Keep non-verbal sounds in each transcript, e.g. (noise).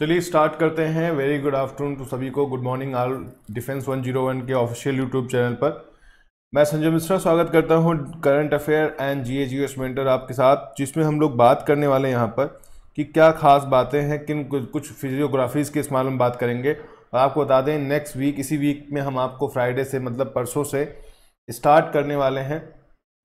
चलिए स्टार्ट करते हैं वेरी गुड आफ्टरनून टू सभी को गुड मॉर्निंग आल डिफेंस 101 के ऑफिशियल यूट्यूब चैनल पर मैं संजय मिश्रा स्वागत करता हूं current affair and G A G S mentor आपके साथ जिसमें हम लोग बात करने वाले हैं यहाँ पर कि क्या खास बातें हैं किन कुछ फिजियोग्राफीज़ के इस में बात करेंगे और आपको बता दें नेक्स्ट वीक इसी वीक में हम आपको फ्राइडे से मतलब परसों से स्टार्ट करने वाले हैं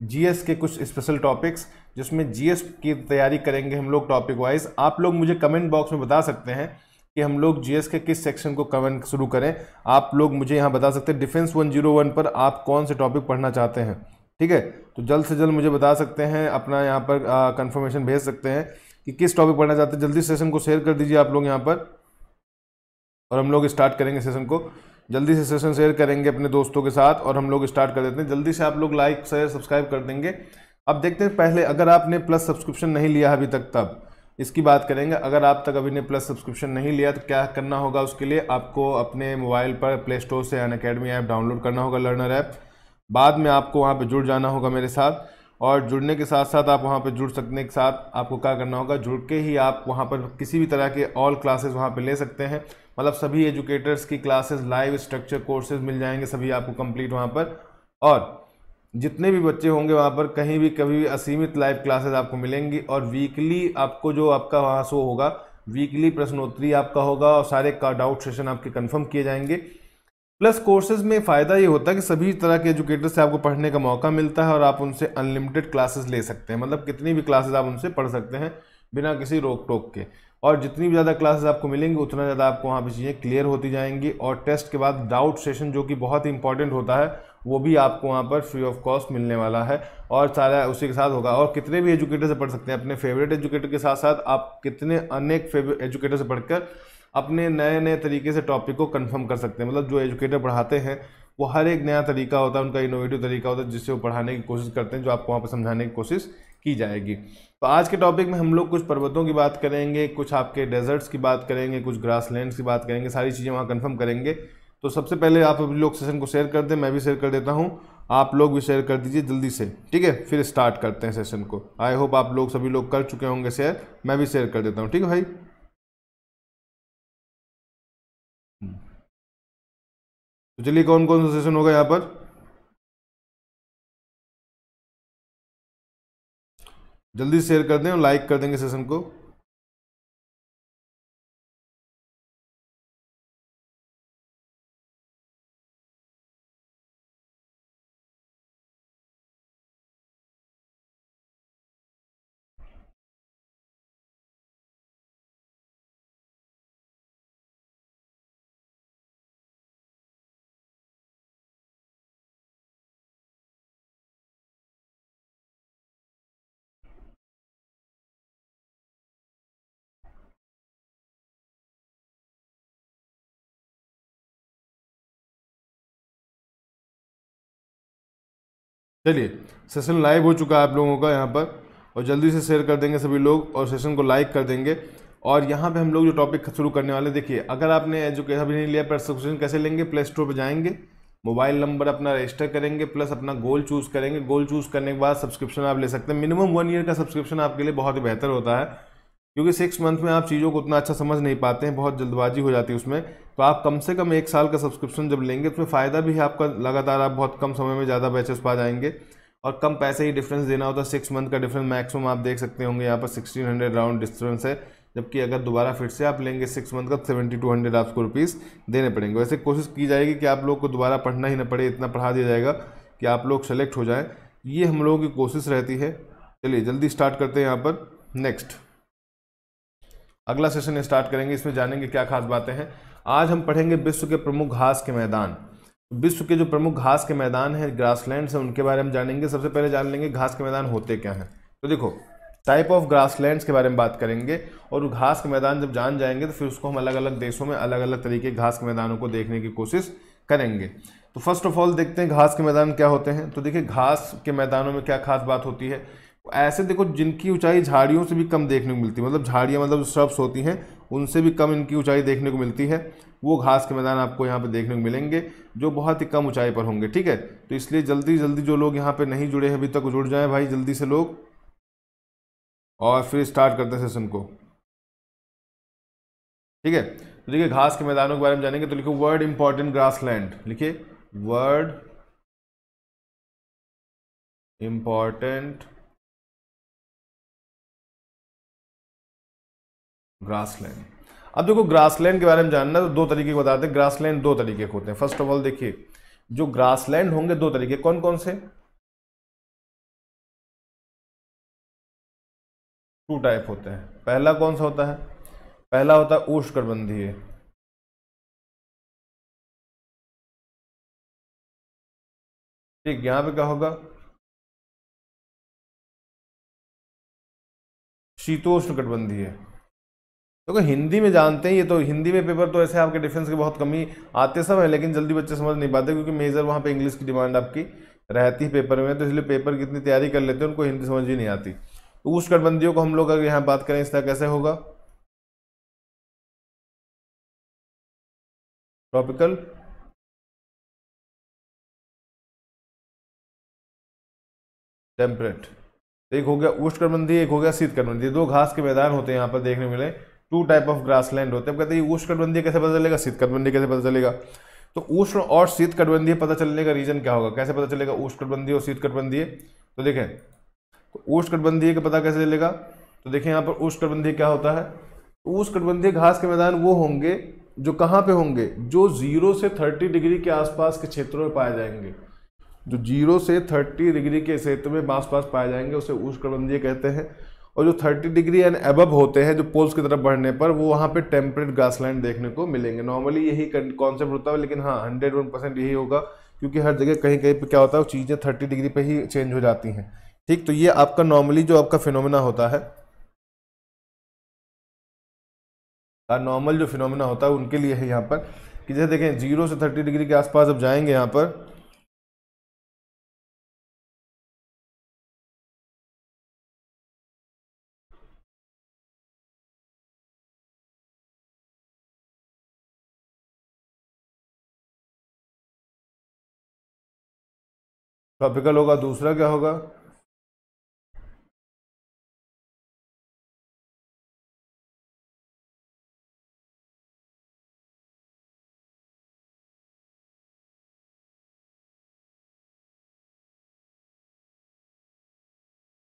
जीएस के कुछ स्पेशल टॉपिक्स जिसमें जीएस की तैयारी करेंगे हम लोग टॉपिक वाइज आप लोग मुझे कमेंट बॉक्स में बता सकते हैं कि हम लोग जीएस के किस सेक्शन को कमेंट शुरू करें आप लोग मुझे यहाँ बता सकते हैं डिफेंस 101 पर आप कौन से टॉपिक पढ़ना चाहते हैं ठीक है तो जल्द से जल्द मुझे बता सकते हैं अपना यहाँ पर कंफर्मेशन भेज सकते हैं कि किस टॉपिक पढ़ना चाहते हैं जल्दी सेशन को शेयर कर दीजिए आप लोग यहाँ पर और हम लोग स्टार्ट करेंगे सेशन को जल्दी से सेशन शेयर करेंगे अपने दोस्तों के साथ और हम लोग स्टार्ट कर देते हैं जल्दी से आप लोग लाइक शेयर सब्सक्राइब कर देंगे अब देखते हैं पहले अगर आपने प्लस सब्सक्रिप्शन नहीं लिया अभी तक तब इसकी बात करेंगे अगर आप तक अभी ने प्लस सब्सक्रिप्शन नहीं लिया तो क्या करना होगा उसके लिए आपको अपने मोबाइल पर प्ले स्टोर से अन अकेडमी ऐप डाउनलोड करना होगा लर्नर ऐप बाद में आपको वहाँ पर जुड़ जाना होगा मेरे साथ और जुड़ने के साथ साथ आप वहाँ पर जुड़ सकने के साथ आपको क्या करना होगा जुड़ के ही आप वहाँ पर किसी भी तरह के ऑल क्लासेस वहाँ पर ले सकते हैं मतलब सभी एजुकेटर्स की क्लासेस लाइव स्ट्रक्चर कोर्सेज मिल जाएंगे सभी आपको कंप्लीट वहाँ पर और जितने भी बच्चे होंगे वहाँ पर कहीं भी कभी भी असीमित लाइव क्लासेस आपको मिलेंगी और वीकली आपको जो आपका वहाँ शो होगा वीकली प्रश्नोत्तरी आपका होगा और सारे का डाउट सेशन आपके कन्फर्म किए जाएंगे प्लस कोर्सेज में फ़ायदा ये होता है कि सभी तरह के एजुकेटर से आपको पढ़ने का मौका मिलता है और आप उनसे अनलिमिटेड क्लासेस ले सकते हैं मतलब कितनी भी क्लासेस आप उनसे पढ़ सकते हैं बिना किसी रोक टोक के और जितनी भी ज़्यादा क्लासेस आपको मिलेंगी उतना ज़्यादा आपको वहाँ पर चीज़ें क्लियर होती जाएंगी और टेस्ट के बाद डाउट सेशन जो कि बहुत ही इंपॉर्टेंट होता है वो भी आपको वहाँ पर फ्री ऑफ कॉस्ट मिलने वाला है और सारा उसी के साथ होगा और कितने भी एजुकेटर से पढ़ सकते हैं अपने फेवरेट एजुकेटर के साथ साथ आप कितने अनेक एजुकेटर से पढ़कर अपने नए नए तरीके से टॉपिक को कंफर्म कर सकते हैं मतलब जो एजुकेटर पढ़ाते हैं वो हर एक नया तरीका होता है उनका इनोवेटिव तरीका होता है जिससे वो पढ़ाने की कोशिश करते हैं जो आपको वहाँ पर समझाने की कोशिश की जाएगी तो आज के टॉपिक में हम लोग कुछ पर्वतों की बात करेंगे कुछ आपके डेजर्ट्स की बात करेंगे कुछ ग्रास की बात करेंगे सारी चीज़ें वहाँ कन्फर्म करेंगे तो सबसे पहले आप लोग सेशन को शेयर कर दें मैं भी शेयर कर देता हूँ आप लोग भी शेयर कर दीजिए जल्दी से ठीक है फिर स्टार्ट करते हैं सेशन को आई होप आप लोग सभी लोग कर चुके होंगे शेयर मैं भी शेयर कर देता हूँ ठीक है भाई तो चलिए कौन कौन सा सेशन होगा यहाँ पर जल्दी शेयर कर दें और लाइक कर देंगे सेशन को चलिए सेशन लाइव हो चुका है आप लोगों का यहाँ पर और जल्दी से शेयर कर देंगे सभी लोग और सेशन को लाइक कर देंगे और यहाँ पे हम लोग जो टॉपिक शुरू करने वाले देखिए अगर आपने एजुकेशन अभी नहीं लिया पर सब्सक्रिप्शन कैसे लेंगे प्ले स्टोर पर जाएंगे मोबाइल नंबर अपना रजिस्टर करेंगे प्लस अपना गोल चूज़ करेंगे गोल चूज़ करने के बाद सब्सक्रिप्शन आप ले सकते हैं मिनिमम वन ईयर का सब्सक्रिप्शन आपके लिए बहुत ही बेहतर होता है क्योंकि सिक्स मंथ में आप चीज़ों को उतना अच्छा समझ नहीं पाते हैं बहुत जल्दबाजी हो जाती है उसमें तो आप कम से कम एक साल का सब्सक्रिप्शन जब लेंगे तो उसमें फ़ायदा भी है आपका लगातार आप बहुत कम समय में ज़्यादा बैचेस पा जाएंगे और कम पैसे ही डिफरेंस देना होता है सिक्स मंथ का डिफरेंस मैक्सिमम आप देख सकते होंगे यहाँ पर सिक्सटीन हंड्रेड राउंड डिफरेंस है जबकि अगर दोबारा फिर से आप लेंगे सिक्स मंथ का सेवेंटी टू हंड्रेड आपको रुपीज़ देने पड़ेंगे वैसे कोशिश की जाएगी कि आप लोग को दोबारा पढ़ना ही ना पड़े इतना पढ़ा दिया जाएगा कि आप लोग सेलेक्ट हो जाएँ ये हम लोगों की कोशिश रहती है चलिए जल्दी स्टार्ट करते हैं यहाँ पर नेक्स्ट अगला सेशन स्टार्ट करेंगे इसमें जानेंगे क्या खास बातें हैं आज हम पढ़ेंगे विश्व के प्रमुख घास के मैदान विश्व के जो प्रमुख घास के मैदान हैं ग्रासलैंड्स हैं उनके बारे में जानेंगे सबसे पहले जान लेंगे घास के मैदान होते क्या हैं तो देखो टाइप ऑफ ग्रासलैंड्स के बारे में बात करेंगे और घास के मैदान जब जान जाएंगे तो फिर उसको हम अलग अलग देशों में अलग अलग तरीके घास के मैदानों को देखने की कोशिश करेंगे तो फर्स्ट ऑफ ऑल देखते हैं घास के मैदान क्या होते हैं तो देखिए घास के मैदानों में क्या खास बात होती है ऐसे देखो जिनकी ऊंचाई झाड़ियों से भी कम देखने को मिलती है मतलब झाड़ियाँ मतलब श्रब्स होती हैं उनसे भी कम इनकी ऊंचाई देखने को मिलती है वो घास के मैदान आपको यहाँ पर देखने को मिलेंगे जो बहुत ही कम ऊंचाई पर होंगे ठीक है तो इसलिए जल्दी जल्दी जो लोग यहाँ पर नहीं जुड़े हैं अभी तक जुड़ जाएँ भाई जल्दी से लोग और फिर स्टार्ट करते हैं सेशन को ठीक है तो देखिए घास के मैदानों के बारे में जानेंगे तो लिखो वर्ड इम्पॉर्टेंट ग्रास लैंड लिखिए वर्ड इम्पॉर्टेंट ग्रासलैंड अब देखो ग्रासलैंड के बारे में जानना तो दो तरीके को बताते हैं ग्रासलैंड दो तरीके के होते हैं फर्स्ट ऑफ ऑल देखिए जो ग्रासलैंड होंगे दो तरीके कौन कौन से टू टाइप होते हैं पहला कौन सा होता है पहला होता है उष्णकटिबंधीय ठीक यहां पे क्या होगा शीतोष्ण है देखो तो हिंदी में जानते हैं ये तो हिंदी में पेपर तो ऐसे आपके डिफेंस के बहुत कमी आते सब है लेकिन जल्दी बच्चे समझ नहीं पाते क्योंकि मेजर वहाँ पे इंग्लिश की डिमांड आपकी रहती है पेपर में तो इसलिए पेपर की इतनी तैयारी कर लेते हैं उनको हिंदी समझ ही नहीं आती तो उस गठबंदियों को हम लोग अगर यहाँ बात करें इस तरह कैसे होगा ट्रॉपिकल टेम्परेट एक हो गया उष्णकटबंधी एक हो गया शीतकटबंधी दो घास के मैदान होते हैं यहाँ पर देखने मिले टू टाइप ऑफ लैंड होते हैं कहते हैं उष्णकटबंधीय कैसे पता चलेगा शीतकटबंधीय कैसे पता चलेगा तो उष्ण और शीतकटबंधीय पता चलने का रीजन क्या होगा कैसे पता चलेगा उष्णकटबंधीय और शीतकटबंधीय तो देखें तो उष्णकटबंधीय का पता कैसे चलेगा तो देखें यहाँ पर उष्णकटबंधीय क्या होता है तो उष्णकटबंधीय घास के मैदान वो होंगे जो कहाँ पे होंगे जो जीरो से थर्टी डिग्री के आसपास के क्षेत्रों में पाए जाएंगे जो जीरो से थर्टी डिग्री के क्षेत्र में आसपास पाए जाएंगे उसे उष्णकटबंधीय कहते हैं और जो 30 डिग्री एंड एबब होते हैं जो पोल्स की तरफ बढ़ने पर वो वहाँ पे टेम्परेट ग्रासलैंड देखने को मिलेंगे नॉर्मली यही कॉन्सेप्ट होता है लेकिन हाँ हंड्रेड वन परसेंट यही होगा क्योंकि हर जगह कहीं कहीं पे क्या होता है वो चीज़ें थर्टी डिग्री पे ही चेंज हो जाती हैं ठीक तो ये आपका नॉर्मली जो आपका फिनोमिना होता है नॉर्मल हाँ, जो फिनोमिना होता है उनके लिए है यहाँ पर कि जैसे देखें जीरो से थर्टी डिग्री के आसपास अब जाएंगे यहाँ पर ट्रॉपिकल होगा दूसरा क्या होगा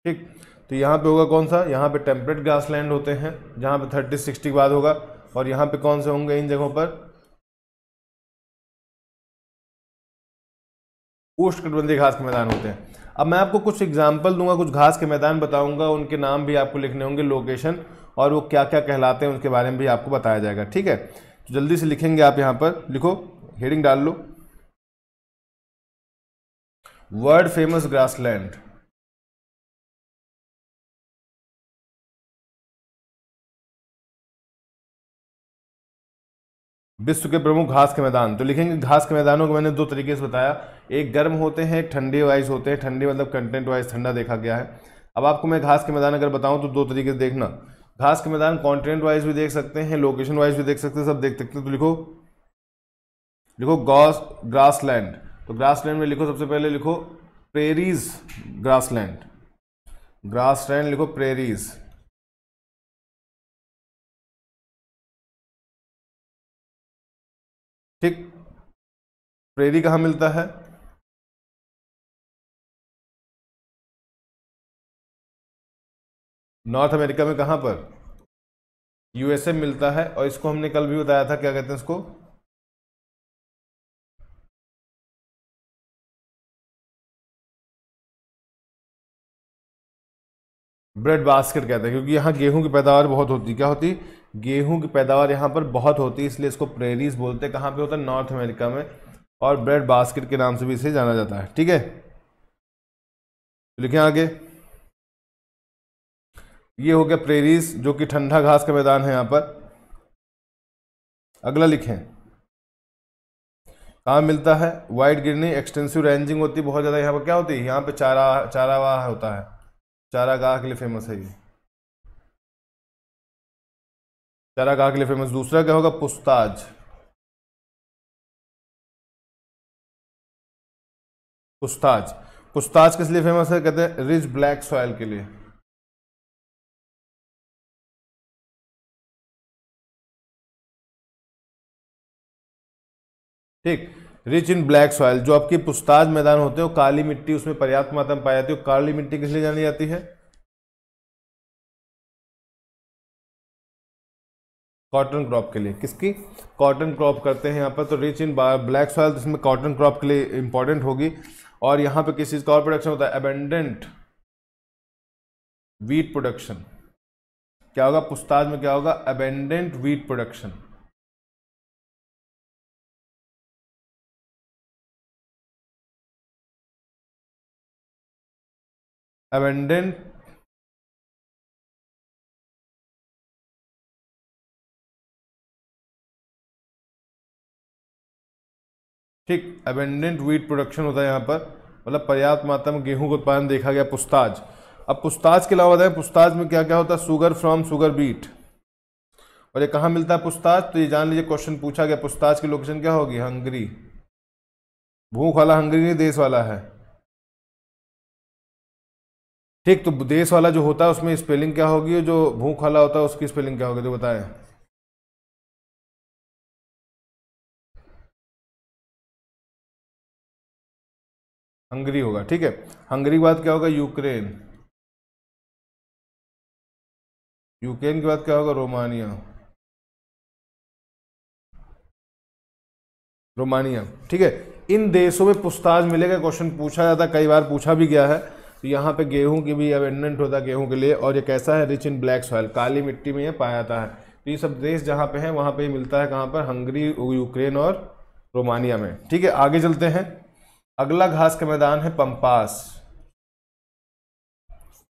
ठीक तो यहां पे होगा कौन सा यहां पे टेम्परेट ग्रासलैंड होते हैं जहां पे थर्टी सिक्सटी के बाद होगा और यहां पे कौन से होंगे इन जगहों पर उष्णकटिबंधीय घास के मैदान होते हैं अब मैं आपको कुछ एग्जाम्पल दूंगा कुछ घास के मैदान बताऊंगा उनके नाम भी आपको लिखने होंगे लोकेशन और वो क्या क्या कहलाते हैं उनके बारे में भी आपको बताया जाएगा ठीक है तो जल्दी से लिखेंगे आप यहाँ पर लिखो हेडिंग डाल लो वर्ल्ड फेमस ग्रासलैंड विश्व के प्रमुख घास के मैदान तो लिखेंगे घास के मैदानों को मैंने दो तरीके से बताया एक गर्म होते हैं ठंडे वाइज होते हैं ठंडे मतलब कंटेंट वाइज ठंडा देखा गया है अब आपको मैं घास के मैदान अगर बताऊं तो दो तरीके से देखना घास के मैदान कॉन्टिनेंट वाइज भी देख सकते हैं लोकेशन वाइज भी देख सकते हैं सब देख सकते हैं तो लिखो लिखो गॉस ग्रास लैंड तो ग्रास लैंड में लिखो सबसे पहले लिखो prairies grassland grassland लिखो प्रेरीज़ ठीक प्रेरी कहां मिलता है नॉर्थ अमेरिका में कहां पर यूएसए मिलता है और इसको हमने कल भी बताया था क्या कहते हैं इसको ब्रेड बास्केट कहते हैं क्योंकि यहां गेहूं की पैदावार बहुत होती क्या होती गेहूं की पैदावार यहाँ पर बहुत होती है इसलिए इसको प्रेरीज बोलते हैं कहाँ पे होता है नॉर्थ अमेरिका में और ब्रेड बास्केट के नाम से भी इसे जाना जाता है ठीक है तो लिखें आगे ये हो गया प्रेरीज जो कि ठंडा घास का मैदान है यहाँ पर अगला लिखें कहाँ मिलता है वाइट गिरनी एक्सटेंसिव रेंजिंग होती है बहुत ज़्यादा यहाँ पर क्या होती है यहाँ पर चारा चारावाह होता है चारागाह के लिए फेमस है ये चारा कहा के लिए फेमस दूसरा क्या होगा पुस्ताज पुस्ताज पुस्ताज किस लिए फेमस है कहते हैं रिच ब्लैक सॉयल के लिए ठीक रिच इन ब्लैक सॉयल जो आपकी पुस्ताज मैदान होते हैं वो काली मिट्टी उसमें पर्याप्त मात्रा में पाई जाती है काली मिट्टी किस लिए जानी जाती है कॉटन क्रॉप के लिए किसकी कॉटन क्रॉप करते हैं यहाँ पर तो रिच इन ब्लैक सॉयल इसमें कॉटन क्रॉप के लिए इंपॉर्टेंट होगी और यहाँ पर किस चीज़ का और प्रोडक्शन होता है एबेंडेंट वीट प्रोडक्शन क्या होगा पुस्ताद में क्या होगा अबेंडेंट वीट प्रोडक्शन अबेंडेंट ठीक अबेंडेंट वीट प्रोडक्शन होता है यहाँ पर मतलब पर्याप्त मात्रा में गेहूं का उत्पादन देखा गया पुस्ताज अब पुस्ताज के अलावा बताएं पुस्ताज में क्या क्या होता है सुगर फ्रॉम सुगर बीट और ये कहाँ मिलता है पुस्ताज तो ये जान लीजिए क्वेश्चन पूछा गया पुस्ताज की लोकेशन क्या होगी हंगरी भूख वाला हंगरी नहीं देश वाला है ठीक तो देश वाला जो होता है उसमें स्पेलिंग क्या होगी जो भूख वाला होता है उसकी स्पेलिंग क्या होगी तो बताएं हंगरी होगा ठीक है हंगरी के बाद क्या होगा यूक्रेन यूक्रेन के बाद क्या होगा रोमानिया रोमानिया ठीक है इन देशों में पुस्ताज मिलेगा क्वेश्चन पूछा जाता कई बार पूछा भी गया है तो यहाँ पे गेहूं की भी अवेंडेंट होता है गेहूं के लिए और ये कैसा है रिच इन ब्लैक सॉयल काली मिट्टी में ये पाया जाता है तो ये सब देश जहाँ पे है वहाँ पे मिलता है कहाँ पर हंगरी यूक्रेन और रोमानिया में ठीक है आगे चलते हैं अगला घास का मैदान है पंपास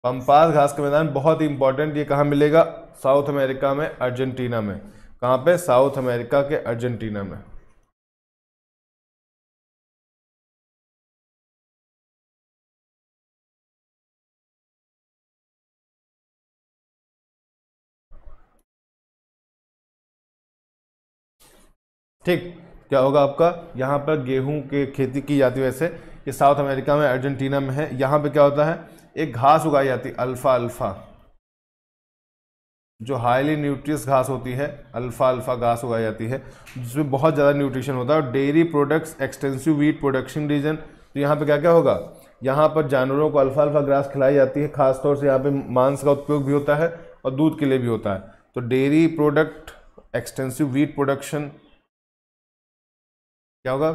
पंपास घास का मैदान बहुत ही इंपॉर्टेंट ये कहाँ मिलेगा साउथ अमेरिका में अर्जेंटीना में कहाँ पे साउथ अमेरिका के अर्जेंटीना में ठीक क्या होगा आपका यहाँ पर गेहूँ के खेती की जाती है वैसे ये साउथ अमेरिका में अर्जेंटीना में है यहाँ पे क्या होता है एक घास उगाई जाती है अल्फ़ा अल्फ़ा जो हाईली न्यूट्रियस घास होती है अल्फ़ा अल्फ़ा घास उगाई जाती है जिसमें बहुत ज़्यादा न्यूट्रिशन होता है और dairy products extensive wheat production region तो यहाँ पर क्या क्या होगा यहाँ पर जानवरों को अल्फ़ा अल्फ़ा ग्रास खिलाई जाती है खासतौर से यहाँ पर मांस का उपयोग भी होता है और दूध के लिए भी होता है तो dairy product extensive wheat production क्या होगा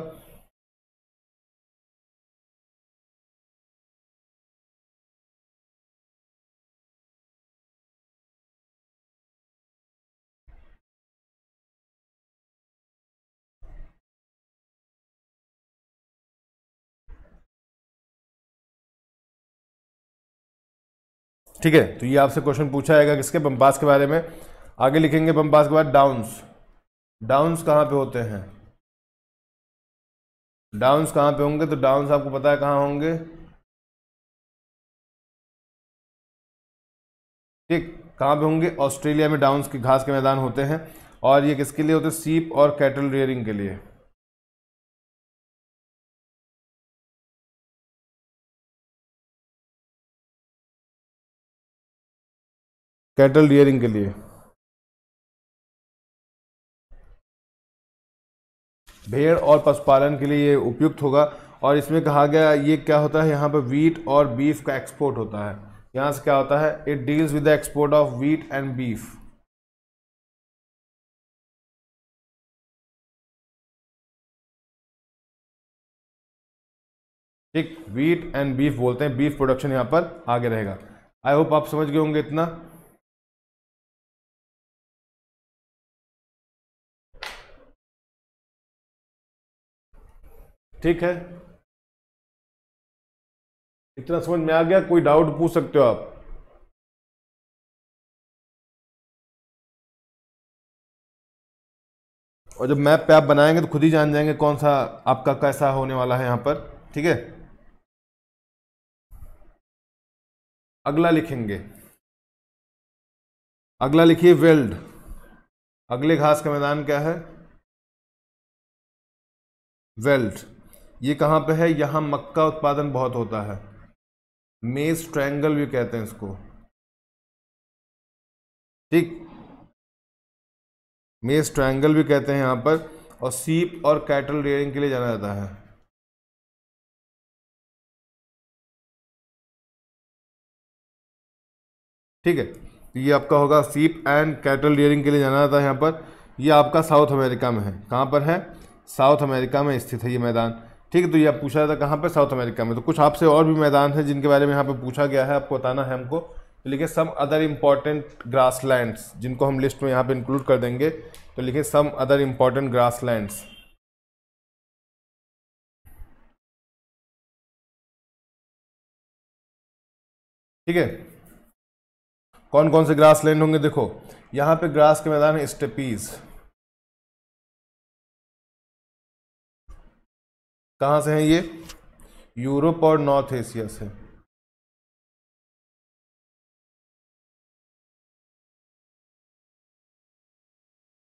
ठीक है तो ये आपसे क्वेश्चन पूछा जाएगा किसके बम्बास के बारे में आगे लिखेंगे बम्बास के बाद डाउन्स डाउन्स कहाँ पे होते हैं डाउन्स कहाँ पे होंगे तो डाउन्स आपको पता है कहाँ होंगे ठीक कहाँ पे होंगे ऑस्ट्रेलिया में डाउन्स के घास के मैदान होते हैं और ये किसके लिए होते हैं सीप और कैटल रेयरिंग के लिए कैटल रियरिंग के लिए भेड़ और पशुपालन के लिए ये उपयुक्त होगा और इसमें कहा गया ये क्या होता है यहाँ पर वीट और बीफ का एक्सपोर्ट होता है यहाँ से क्या होता है it deals with the export of wheat and beef ठीक वीट एंड बीफ बोलते हैं बीफ प्रोडक्शन यहाँ पर आगे रहेगा आई होप आप समझ गए होंगे इतना ठीक है इतना समझ में आ गया कोई डाउट पूछ सकते हो आप और जब मैप पे आप बनाएंगे तो खुद ही जान जाएंगे कौन सा आपका कैसा होने वाला है यहां पर ठीक है अगला लिखेंगे अगला लिखिए वेल्ड अगले घास का मैदान क्या है वेल्ड ये कहाँ पे है यहाँ मक्का उत्पादन बहुत होता है मेज ट्रायंगल भी कहते हैं इसको ठीक मेज ट्रायंगल भी कहते हैं यहाँ पर और सीप और कैटल रेयरिंग के लिए जाना जाता है ठीक है तो ये आपका होगा सीप एंड कैटल रेयरिंग के लिए जाना जाता है यहाँ पर ये आपका साउथ अमेरिका में है कहाँ पर है साउथ अमेरिका में स्थित है ये मैदान ठीक है तो ये आप पूछा था कहाँ पे साउथ अमेरिका में तो कुछ आपसे और भी मैदान हैं जिनके बारे में यहाँ पे पूछा गया है आपको बताना है हमको तो लिखे some other important grasslands जिनको हम लिस्ट में यहाँ पे इंक्लूड कर देंगे तो लिखे some other important grasslands ठीक है कौन कौन से ग्रास लैंड होंगे देखो यहाँ पे ग्रास के मैदान है स्टेपीज़ कहाँ से हैं ये यूरोप और नॉर्थ एशिया से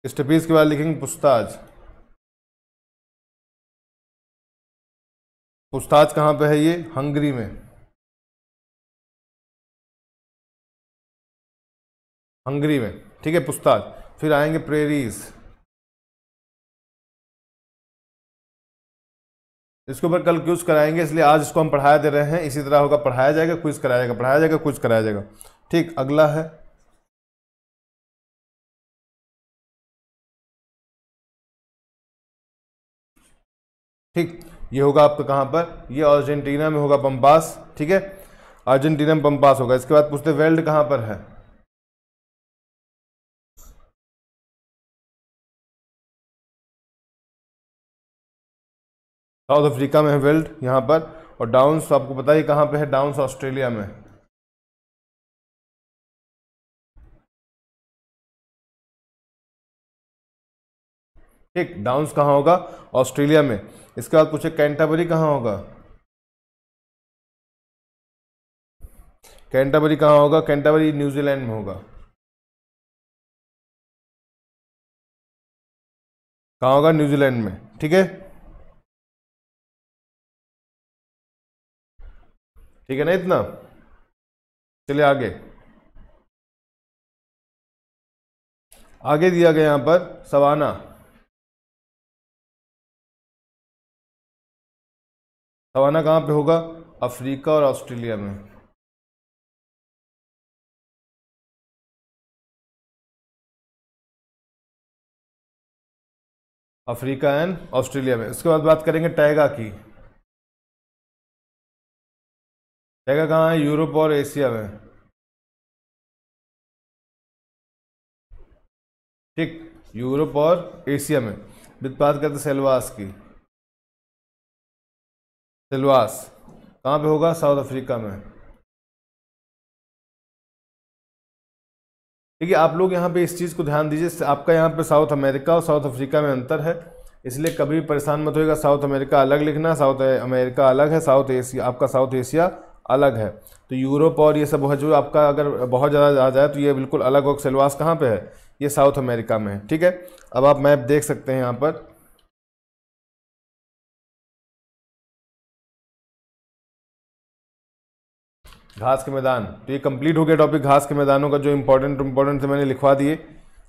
स्टपीज के बाद लिखेंगे पुस्ताज पुस्ताज कहां पे है ये हंगरी में हंगरी में ठीक है पुस्ताज फिर आएंगे प्रेरीज इसके ऊपर कल क्विज कराएंगे इसलिए आज इसको हम पढ़ाया दे रहे हैं इसी तरह होगा पढ़ाया जाएगा क्विज कराया जाएगा पढ़ाया जाएगा क्विज कराया जाएगा ठीक अगला है ठीक ये होगा आपका कहां पर ये अर्जेंटीना में होगा बम्बास ठीक है अर्जेंटीना में बम्बास होगा इसके बाद पूछते वेल्ड कहां पर है साउथ अफ्रीका में है वेल्ड यहाँ पर और डाउन्स आपको पता ही कहाँ पे है डाउन्स ऑस्ट्रेलिया में ठीक डाउन्स कहाँ होगा ऑस्ट्रेलिया में इसके बाद पूछे कैंटाबरी कहाँ होगा कैंटाबरी कहाँ होगा कैंटाबरी न्यूजीलैंड में होगा कहाँ होगा न्यूजीलैंड में ठीक है ठीक है ना इतना चलिए आगे आगे दिया गया यहां पर सवाना सवाना कहां पे होगा अफ्रीका और ऑस्ट्रेलिया में अफ्रीका एंड ऑस्ट्रेलिया में उसके बाद बात करेंगे टाइगा की जगह कहाँ है यूरोप और एशिया में ठीक यूरोप और एशिया में बात करते सेलवास की सेलवास कहाँ पे होगा साउथ अफ्रीका में ठीक है आप लोग यहाँ पे इस चीज़ को ध्यान दीजिए आपका यहाँ पे साउथ अमेरिका और साउथ अफ्रीका में अंतर है इसलिए कभी परेशान मत होएगा साउथ अमेरिका अलग लिखना साउथ अमेरिका अलग है साउथ एशिया आपका साउथ एशिया अलग है तो यूरोप और ये सब जो आपका अगर बहुत ज़्यादा आ जाए तो ये बिल्कुल अलग और सेलवास कहाँ पे है ये साउथ अमेरिका में है ठीक है अब आप मैप देख सकते हैं यहाँ पर घास के मैदान तो ये कंप्लीट हो गया टॉपिक घास के मैदानों का जो इम्पोर्टेंट इम्पोर्टेंट मैंने लिखवा दिए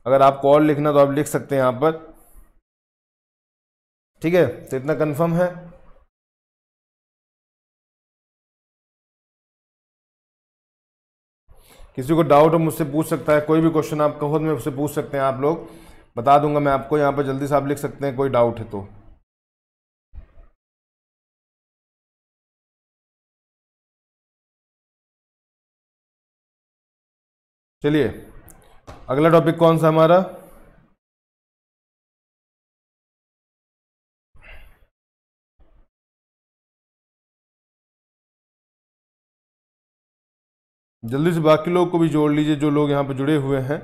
अगर आपको और लिखना तो आप लिख सकते हैं यहाँ पर ठीक है तो इतना कन्फर्म है किसी को डाउट हो मुझसे पूछ सकता है कोई भी क्वेश्चन आप कहो तो मैं उससे पूछ सकते हैं आप लोग बता दूंगा मैं आपको यहाँ पर जल्दी से आप लिख सकते हैं कोई डाउट है तो चलिए अगला टॉपिक कौन सा हमारा जल्दी से बाकी लोग को भी जोड़ लीजिए जो लोग यहाँ पर जुड़े हुए हैं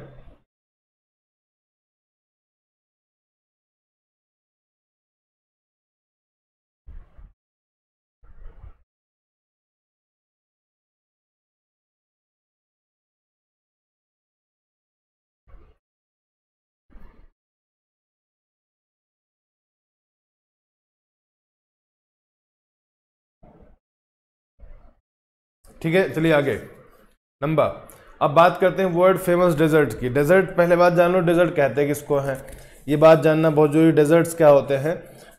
ठीक है चलिए आगे नंबर अब बात करते हैं वर्ल्ड फेमस डेजर्ट की डेजर्ट पहले बात जान लो डेजर्ट कहते हैं किसको हैं ये बात जानना बहुत जरूरी डेजर्ट्स क्या होते हैं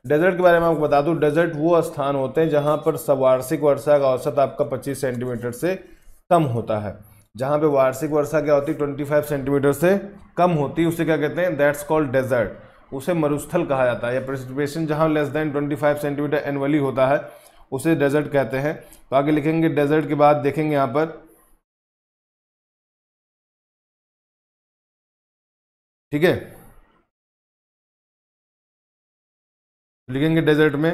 डेजर्ट के बारे में आपको बता दूं डेजर्ट वो स्थान होते हैं जहाँ पर वार्षिक वर्षा का औसत आपका 25 सेंटीमीटर से कम होता है जहाँ पे वार्षिक वर्षा क्या होती है 25 सेंटीमीटर से कम होती है उसे क्या कहते हैं दैट्स कॉल्ड डेजर्ट उसे मरुस्थल कहा जाता है या प्रेसिपिटेशन जहाँ लेस देन 25 सेंटीमीटर एनअली होता है उसे डेजर्ट कहते हैं तो आगे लिखेंगे डेजर्ट के बाद देखेंगे यहाँ पर ठीक है लिखेंगे डेजर्ट में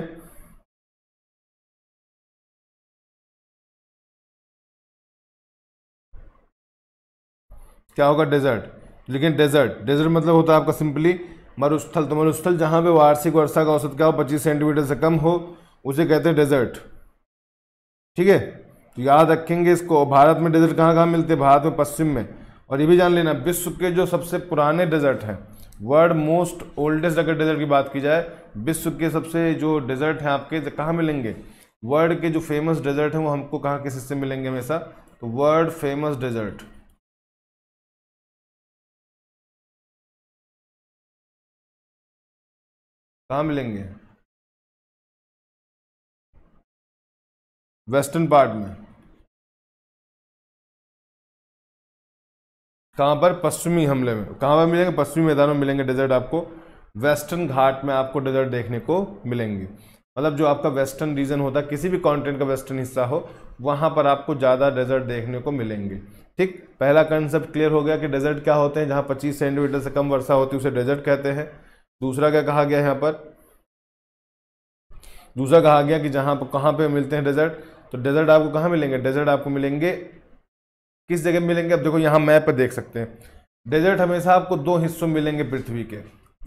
क्या होगा डेजर्ट लेकिन डेजर्ट डेजर्ट मतलब होता है आपका सिंपली मरुस्थल तो मरुस्थल जहाँ पे वार्षिक वर्षा का औसत क्या हो पच्चीस सेंटीमीटर से कम हो उसे कहते हैं डेजर्ट ठीक है तो याद रखेंगे इसको भारत में डेजर्ट कहाँ कहाँ मिलते हैं भारत में पश्चिम में और ये भी जान लेना विश्व के जो सबसे पुराने डेजर्ट हैं वर्ल्ड मोस्ट ओल्डेस्ट अगर डेजर्ट की बात की जाए विश्व के सबसे जो डेजर्ट हैं आपके कहाँ मिलेंगे वर्ल्ड के जो फेमस डेजर्ट हैं वो हमको कहाँ किस हिस्से मिलेंगे हमेशा तो वर्ल्ड फेमस डेजर्ट कहाँ मिलेंगे वेस्टर्न पार्ट में कहाँ पर पश्चिमी हमले में कहाँ पर मिलेंगे पश्चिमी मैदान में मिलेंगे डेजर्ट आपको वेस्टर्न घाट में आपको डेजर्ट देखने को मिलेंगे मतलब जो आपका वेस्टर्न रीजन होता है किसी भी कॉन्टिनेंट का वेस्टर्न हिस्सा हो वहाँ पर आपको ज़्यादा डेजर्ट देखने को मिलेंगे ठीक पहला कंसेप्ट क्लियर हो गया कि डेजर्ट क्या होते हैं जहाँ पच्चीस सेंटीमीटर से कम वर्षा होती है उसे डेजर्ट कहते हैं दूसरा क्या कहा गया यहाँ पर दूसरा कहा गया कि जहाँ पर कहाँ पर मिलते हैं डेजर्ट तो डेजर्ट आपको कहाँ मिलेंगे डेजर्ट आपको मिलेंगे किस जगह मिलेंगे अब देखो यहाँ मैप पर देख सकते हैं डेजर्ट हमेशा आपको दो हिस्सों में मिलेंगे पृथ्वी के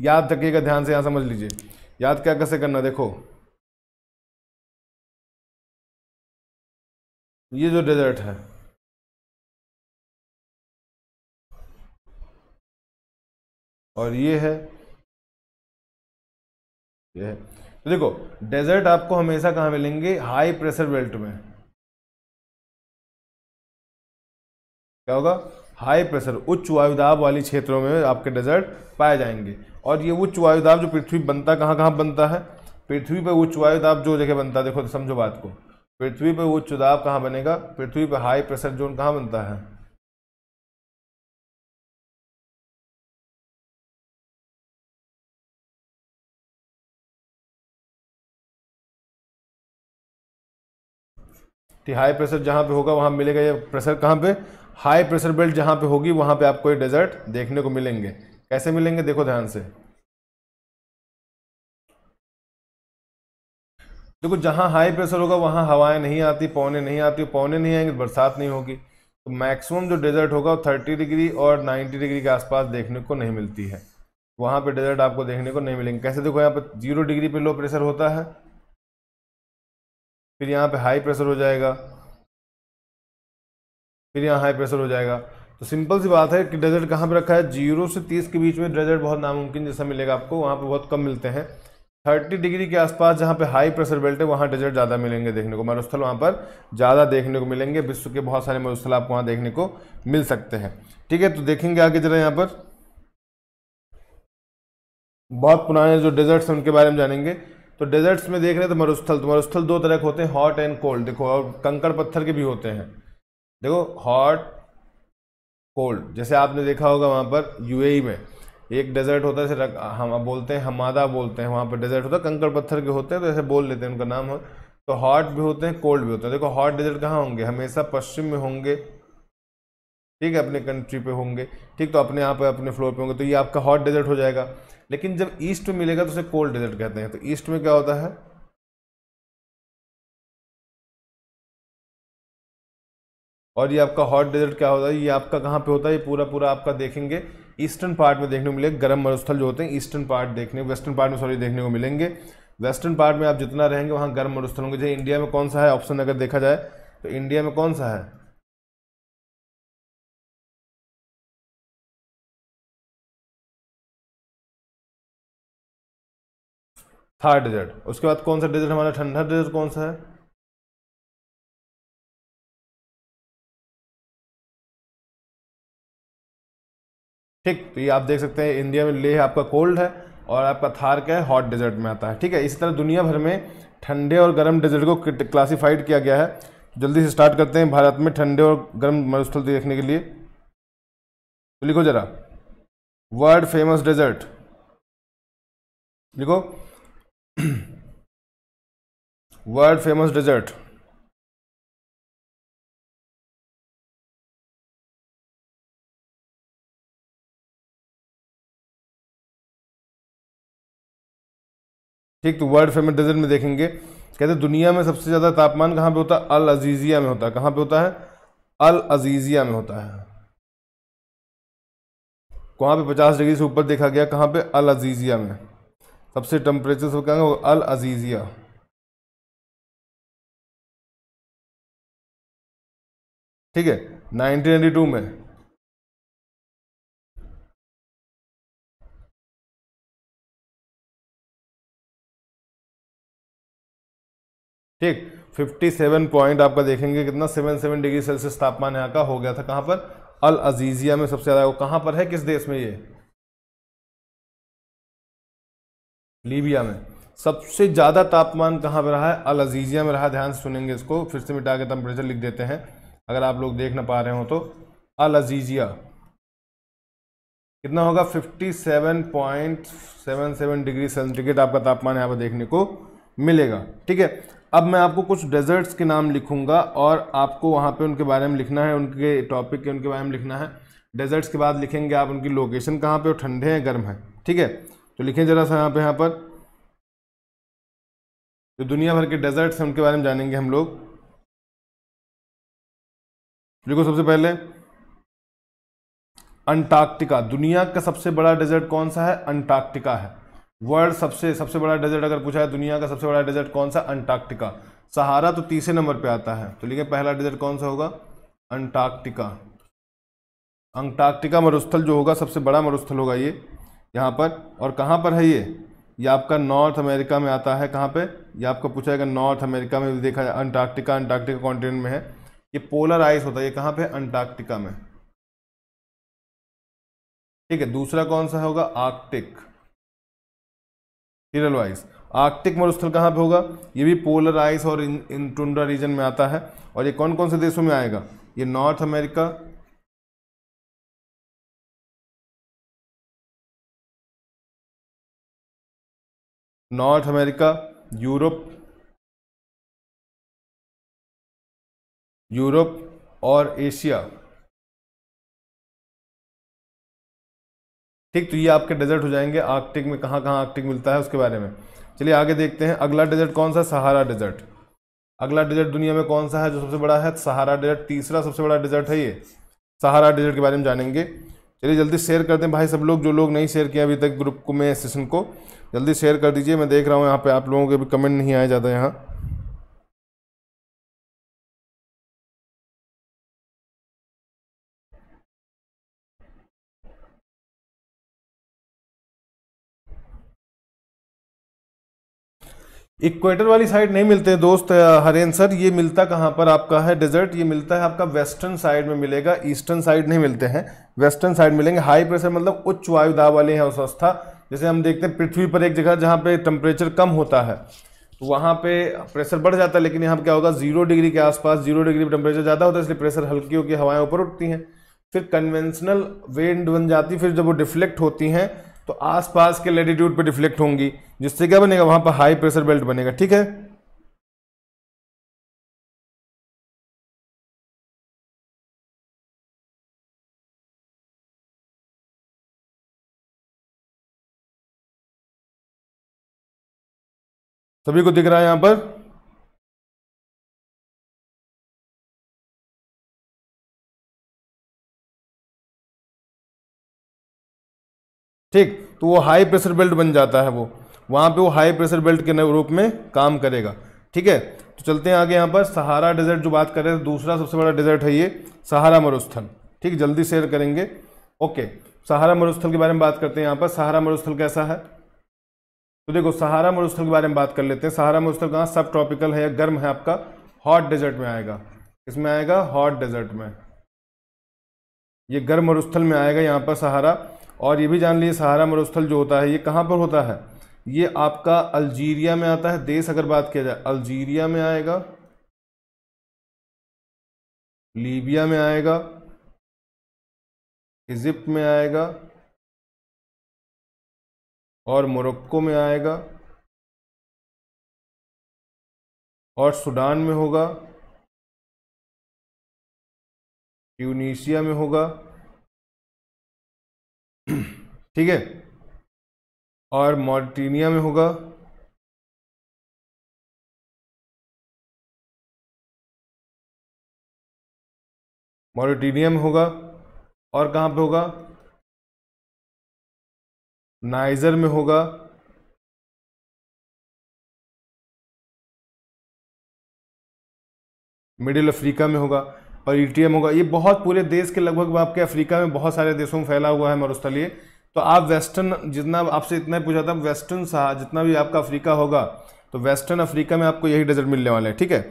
याद रखिएगा ध्यान से यहाँ समझ लीजिए याद क्या कैसे करना देखो ये जो डेजर्ट है और ये है ये है तो देखो डेजर्ट आपको हमेशा कहाँ मिलेंगे हाई प्रेशर बेल्ट में क्या होगा हाई प्रेशर उच्च वायुदाब वाली क्षेत्रों में आपके डेजर्ट पाए जाएंगे और ये उच्च वायुदाब जो पृथ्वी बनता कहाँ कहाँ बनता है पृथ्वी पर उच्च वायुदाब जो जगह बनता है देखो समझो बात को पृथ्वी पर उच्च दाब कहाँ बनेगा पृथ्वी पर हाई प्रेशर जोन कहाँ बनता है हाई प्रेशर जहां पे होगा वहां मिलेगा ये प्रेशर कहां पे हाई प्रेशर बेल्ट जहाँ पे होगी वहाँ पे आपको ये डेजर्ट देखने को मिलेंगे कैसे मिलेंगे देखो ध्यान से देखो जहाँ हाई प्रेशर होगा वहाँ हवाएं नहीं आती पौने नहीं आती पौने नहीं आएंगे तो बरसात नहीं होगी तो मैक्सिमम जो डेजर्ट होगा वो थर्टी डिग्री और नाइन्टी डिग्री के आसपास देखने को नहीं मिलती है वहाँ पे डेजर्ट आपको देखने को नहीं मिलेंगे कैसे देखो यहाँ पे जीरो डिग्री पे लो प्रेशर होता है फिर यहाँ पे हाई प्रेशर हो जाएगा फिर यहाँ हाई प्रेशर हो जाएगा तो सिंपल सी बात है कि डेजर्ट कहाँ पर रखा है जीरो से तीस के बीच में डेजर्ट बहुत नामुमकिन जैसा मिलेगा आपको वहाँ पर बहुत कम मिलते हैं थर्टी डिग्री के आसपास जहाँ पे हाई प्रेशर बेल्ट है वहाँ डेजर्ट ज़्यादा मिलेंगे देखने को मरुस्थल वहाँ पर ज़्यादा देखने को मिलेंगे विश्व के बहुत सारे मरुस्थल आपको वहाँ देखने को मिल सकते हैं ठीक है तो देखेंगे आगे जरा यहाँ पर बहुत पुराने जो डेजर्ट्स हैं उनके बारे में जानेंगे तो डेजर्ट्स में देख रहे हैं तो मरुस्थल तो मरुस्थल दो तरह के होते हैं हॉट एंड कोल्ड देखो और कंकड़ पत्थर के भी होते हैं देखो हॉट कोल्ड जैसे आपने देखा होगा वहाँ पर यूएई में एक डेजर्ट होता है जैसे हम बोलते हैं हमादा बोलते हैं वहाँ पर डेजर्ट होता है कंकड़ पत्थर के होते हैं तो ऐसे बोल लेते हैं उनका नाम हो तो हॉट भी होते हैं कोल्ड भी होते हैं देखो हॉट डेजर्ट कहाँ होंगे हमेशा पश्चिम में होंगे ठीक है अपने कंट्री पे होंगे ठीक तो अपने यहाँ पे अपने फ्लोर पे होंगे तो ये आपका हॉट डेजर्ट हो जाएगा लेकिन जब ईस्ट में मिलेगा तो उसे कोल्ड डेजर्ट कहते हैं तो ईस्ट में क्या होता है और ये आपका हॉट डेजर्ट क्या होता है ये आपका कहाँ पे होता है ये पूरा पूरा आपका देखेंगे ईस्टर्न पार्ट में देखने को मिलेगा गर्म मरुस्थल जो होते हैं ईस्टर्न पार्ट देखने वेस्टर्न पार्ट में सॉरी देखने को मिलेंगे वेस्टर्न पार्ट में आप जितना रहेंगे वहाँ गर्म मरुस्थल होंगे जैसे इंडिया में कौन सा है ऑप्शन अगर देखा जाए तो इंडिया में कौन सा है थार डेजर्ट उसके बाद कौन सा डेजर्ट हमारा ठंडा डेजर्ट कौन सा है ठीक तो ये आप देख सकते हैं इंडिया में लेह आपका कोल्ड है और आपका थार क्या है हॉट डेजर्ट में आता है ठीक है इसी तरह दुनिया भर में ठंडे और गर्म डेजर्ट को क्लासीफाइड किया गया है जल्दी से स्टार्ट करते हैं भारत में ठंडे और गर्म मरुस्थल देखने के लिए तो लिखो जरा वर्ल्ड फेमस डेजर्ट लिखो वर्ल्ड फेमस डेजर्ट ठीक तो वर्ल्ड फेमस डेजर्ट में देखेंगे कहते दुनिया में सबसे ज़्यादा तापमान कहाँ पे होता है अल अजीज़िया में होता है कहाँ पे होता है अल अजीज़िया में होता है कहाँ पे पचास डिग्री से ऊपर देखा गया कहाँ पे अल अजीज़िया में सबसे टेम्परेचर सब क्या अल अजीज़िया ठीक है 1992 में ठीक 57 पॉइंट आपका देखेंगे कितना 77 डिग्री सेल्सियस तापमान यहाँ का हो गया था कहाँ पर अल अजीजिया में सबसे ज़्यादा कहाँ पर है किस देश में ये लीबिया में सबसे ज़्यादा तापमान कहाँ पर रहा है अल अजीजिया में रहा ध्यान से सुनेंगे इसको फिर से मिटा के टेम्परेचर लिख देते हैं अगर आप लोग देख ना पा रहे हो तो अल अजीजिया कितना होगा 57.77 डिग्री सेंटीग्रेड आपका तापमान यहाँ पर देखने को मिलेगा ठीक है अब मैं आपको कुछ डेजर्ट्स के नाम लिखूंगा और आपको वहाँ पे उनके बारे में लिखना है उनके टॉपिक के उनके बारे में लिखना है डेजर्ट्स के बाद लिखेंगे आप उनकी लोकेशन कहाँ पे और ठंडे हैं गर्म हैं ठीक है तो लिखें ज़रा सा यहाँ पे यहाँ पर जो तो दुनिया भर के डेजर्ट्स हैं उनके बारे में जानेंगे हम लोग देखो सबसे पहले अंटार्कटिका दुनिया का सबसे बड़ा डेजर्ट कौन सा है अंटार्कटिका है वर्ल्ड सबसे सबसे बड़ा डेजर्ट अगर पूछा है दुनिया का सबसे बड़ा डेजर्ट कौन सा अंटार्कटिका सहारा तो तीसरे नंबर पे आता है तो लिखिए पहला डेजर्ट कौन सा होगा अंटार्कटिका अंटार्कटिका मरुस्थल जो होगा सबसे बड़ा मरुस्थल होगा ये यहाँ पर और कहाँ पर है ये ये आपका नॉर्थ अमेरिका में आता है कहाँ पे ये आपका पूछा जाएगा नॉर्थ अमेरिका में भी देखा जाए अंटार्कटिका अंटार्कटिका कॉन्टिनेंट में है ये पोलर आइस होता है ये कहाँ पे अंटार्कटिका में ठीक है दूसरा कौन सा होगा आर्कटिक हिरल वाइस आर्कटिक मरुस्थल कहाँ पे होगा ये भी पोलर आइस और इन टुंडा रीजन में आता है और ये कौन कौन से देशों में आएगा ये North America North America Europe Europe और एशिया ठीक तो ये आपके डेजर्ट हो जाएंगे आर्कटिक में कहाँ कहाँ आर्कटिक मिलता है उसके बारे में चलिए आगे देखते हैं अगला डेजर्ट कौन सा सहारा डेजर्ट अगला डेजर्ट दुनिया में कौन सा है जो सबसे बड़ा है सहारा डेजर्ट तीसरा सबसे बड़ा डेजर्ट है ये सहारा डेजर्ट के बारे में जानेंगे चलिए जल्दी शेयर करते हैं भाई सब लोग जो लोग नहीं शेयर किए अभी तक ग्रुप को में सेशन को जल्दी शेयर कर दीजिए मैं देख रहा हूँ यहाँ पे आप लोगों के भी कमेंट नहीं आए ज़्यादा यहाँ इक्वेटर वाली साइड नहीं मिलते दोस्त हरेन सर ये मिलता कहाँ पर आपका है डेजर्ट ये मिलता है आपका वेस्टर्न साइड में मिलेगा ईस्टर्न साइड नहीं मिलते हैं वेस्टर्न साइड मिलेंगे हाई प्रेशर मतलब उच्च वायु वाले वाली है अवस्था जैसे हम देखते हैं पृथ्वी पर एक जगह जहाँ पे टेम्परेचर कम होता है तो वहाँ पे प्रेशर बढ़ जाता है लेकिन यहाँ क्या होगा जीरो डिग्री के आसपास जीरो डिग्री पर टेम्परेचर ज़्यादा होता है इसलिए प्रेशर हल्की होकर हवाएं ऊपर उठती हैं फिर कन्वेंशनल वेंड बन जाती फिर जब वो डिफ्लेक्ट होती हैं तो आसपास के लेटीट्यूड पे डिफ्लेक्ट होंगी जिससे क्या बनेगा वहां पर हाई प्रेशर बेल्ट बनेगा ठीक है सभी को दिख रहा है यहां पर ठीक तो वो हाई प्रेशर बेल्ट बन जाता है वो वहाँ पे वो हाई प्रेशर बेल्ट के रूप में काम करेगा ठीक है तो चलते हैं आगे यहाँ पर सहारा डेजर्ट जो बात कर रहे हैं दूसरा सबसे बड़ा डेजर्ट है ये सहारा मरुस्थल ठीक जल्दी शेयर करेंगे ओके सहारा मरुस्थल के बारे में बात करते हैं यहाँ पर सहारा मरुस्थल कैसा है तो देखो सहारा मरुस्थल के बारे में बात कर लेते हैं सहारा मरुस्थल कहाँ सब ट्रॉपिकल है या गर्म है आपका हॉट डेजर्ट में आएगा इसमें आएगा हॉट डेजर्ट में ये गर्म मरुस्थल में आएगा यहाँ पर सहारा और ये भी जान लीजिए सहारा मरुस्थल जो होता है ये कहाँ पर होता है ये आपका अल्जीरिया में आता है देश अगर बात किया जाए अल्जीरिया में आएगा लीबिया में आएगा इजिप्ट में आएगा और मोरक्को में आएगा और सूडान में होगा ट्यूनीशिया में होगा ठीक है और मॉरिटेनिया में होगा मॉरिटेनिया में होगा और कहां पे होगा नाइजर में होगा मिडिल अफ्रीका में होगा और ई e होगा ये बहुत पूरे देश के लगभग आपके अफ्रीका में बहुत सारे देशों में फैला हुआ है मरुस्थलीय तो आप वेस्टर्न जितना आपसे इतना पूछा था वेस्टर्न सा जितना भी आपका अफ्रीका होगा तो वेस्टर्न अफ्रीका में आपको यही डेजर्ट मिलने वाले हैं ठीक है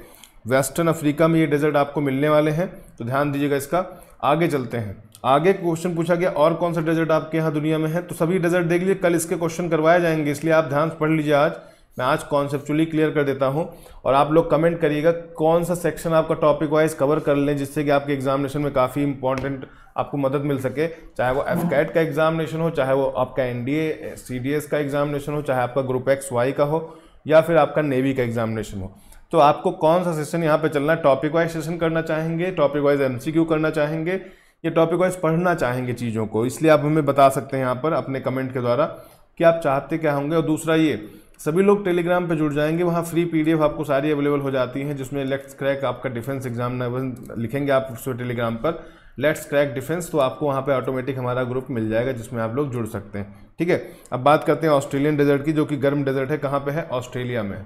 वेस्टर्न अफ्रीका में ये डेजर्ट आपको मिलने वाले हैं तो ध्यान दीजिएगा इसका आगे चलते हैं आगे क्वेश्चन पूछा गया और कौन सा डेजर्ट आपके यहाँ दुनिया में है तो सभी डेजर्ट देख लीजिए कल इसके क्वेश्चन करवाए जाएंगे इसलिए आप ध्यान पढ़ लीजिए आज मैं आज कॉन्सेप्चुअली क्लियर कर देता हूँ और आप लोग कमेंट करिएगा कौन सा सेक्शन आपका टॉपिक वाइज कवर कर लें जिससे कि आपके एग्जामिनेशन में काफ़ी इंपॉर्टेंट आपको मदद मिल सके चाहे वो एफ कैट का एग्जामिनेशन हो चाहे वो आपका एन डी का एग्जामिनेशन हो चाहे आपका ग्रुप एक्स वाई का हो या फिर आपका नेवी का एग्जामिनेशन हो तो आपको कौन सा सेशन यहाँ पे चलना है टॉपिक वाइज सेशन करना चाहेंगे टॉपिक वाइज एम करना चाहेंगे या टॉपिक वाइज पढ़ना चाहेंगे चीज़ों को इसलिए आप हमें बता सकते हैं यहाँ पर अपने कमेंट के द्वारा कि आप चाहते क्या होंगे और दूसरा ये सभी लोग टेलीग्राम पे जुड़ जाएंगे वहाँ फ्री पीडीएफ आपको सारी अवेलेबल हो जाती हैं जिसमें लेट्स क्रैक आपका डिफेंस एग्जाम लिखेंगे आप उस टेलीग्राम पर लेट्स क्रैक डिफेंस तो आपको वहाँ पे ऑटोमेटिक हमारा ग्रुप मिल जाएगा जिसमें आप लोग जुड़ सकते हैं ठीक है अब बात करते हैं ऑस्ट्रेलियन डेजर्ट की जो कि गर्म डेजर्ट है कहाँ पर है ऑस्ट्रेलिया में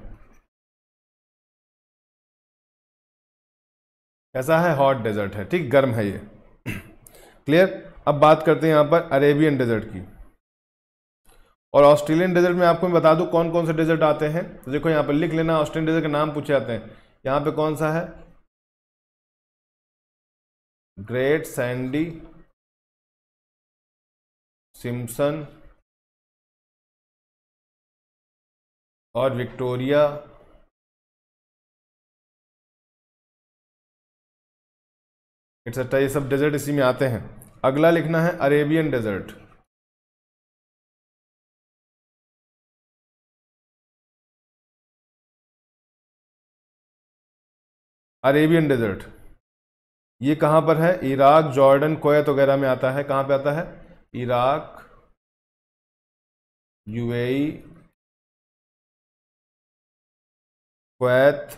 कैसा है हॉट डेजर्ट है ठीक गर्म है ये क्लियर (clears throat) अब बात करते हैं यहाँ पर अरेबियन डेजर्ट की और ऑस्ट्रेलियन डेजर्ट में आपको मैं बता दूं कौन कौन से डेजर्ट आते हैं तो देखो यहाँ पर लिख लेना ऑस्ट्रेलियन डेजर्ट के नाम पूछे जाते हैं यहाँ पे कौन सा है ग्रेट सैंडी सिम्सन और विक्टोरिया इट्स ये सब डेजर्ट इसी में आते हैं अगला लिखना है अरेबियन डेजर्ट अरेबियन डेजर्ट ये कहां पर है इराक जॉर्डन कोयत वगैरह में आता है कहां पे आता है Iraq UAE Kuwait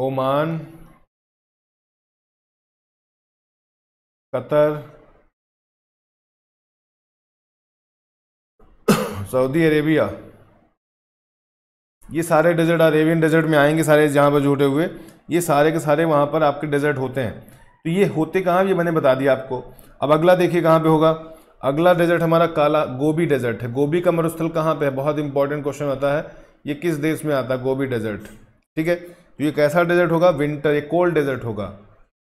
Oman Qatar Saudi Arabia ये सारे डेजर्ट अरेबियन डेजर्ट में आएंगे सारे जहाँ पर जुटे हुए ये सारे के सारे वहाँ पर आपके डेजर्ट होते हैं तो ये होते कहाँ ये मैंने बता दिया आपको अब अगला देखिए कहाँ पे होगा अगला डेजर्ट हमारा काला गोभी डेजर्ट है गोभी का मरुस्थल कहाँ पे है बहुत इंपॉर्टेंट क्वेश्चन आता है ये किस देश में आता है गोभी डेजर्ट ठीक है तो ये कैसा डेजर्ट होगा विंटर ये कोल्ड डेजर्ट होगा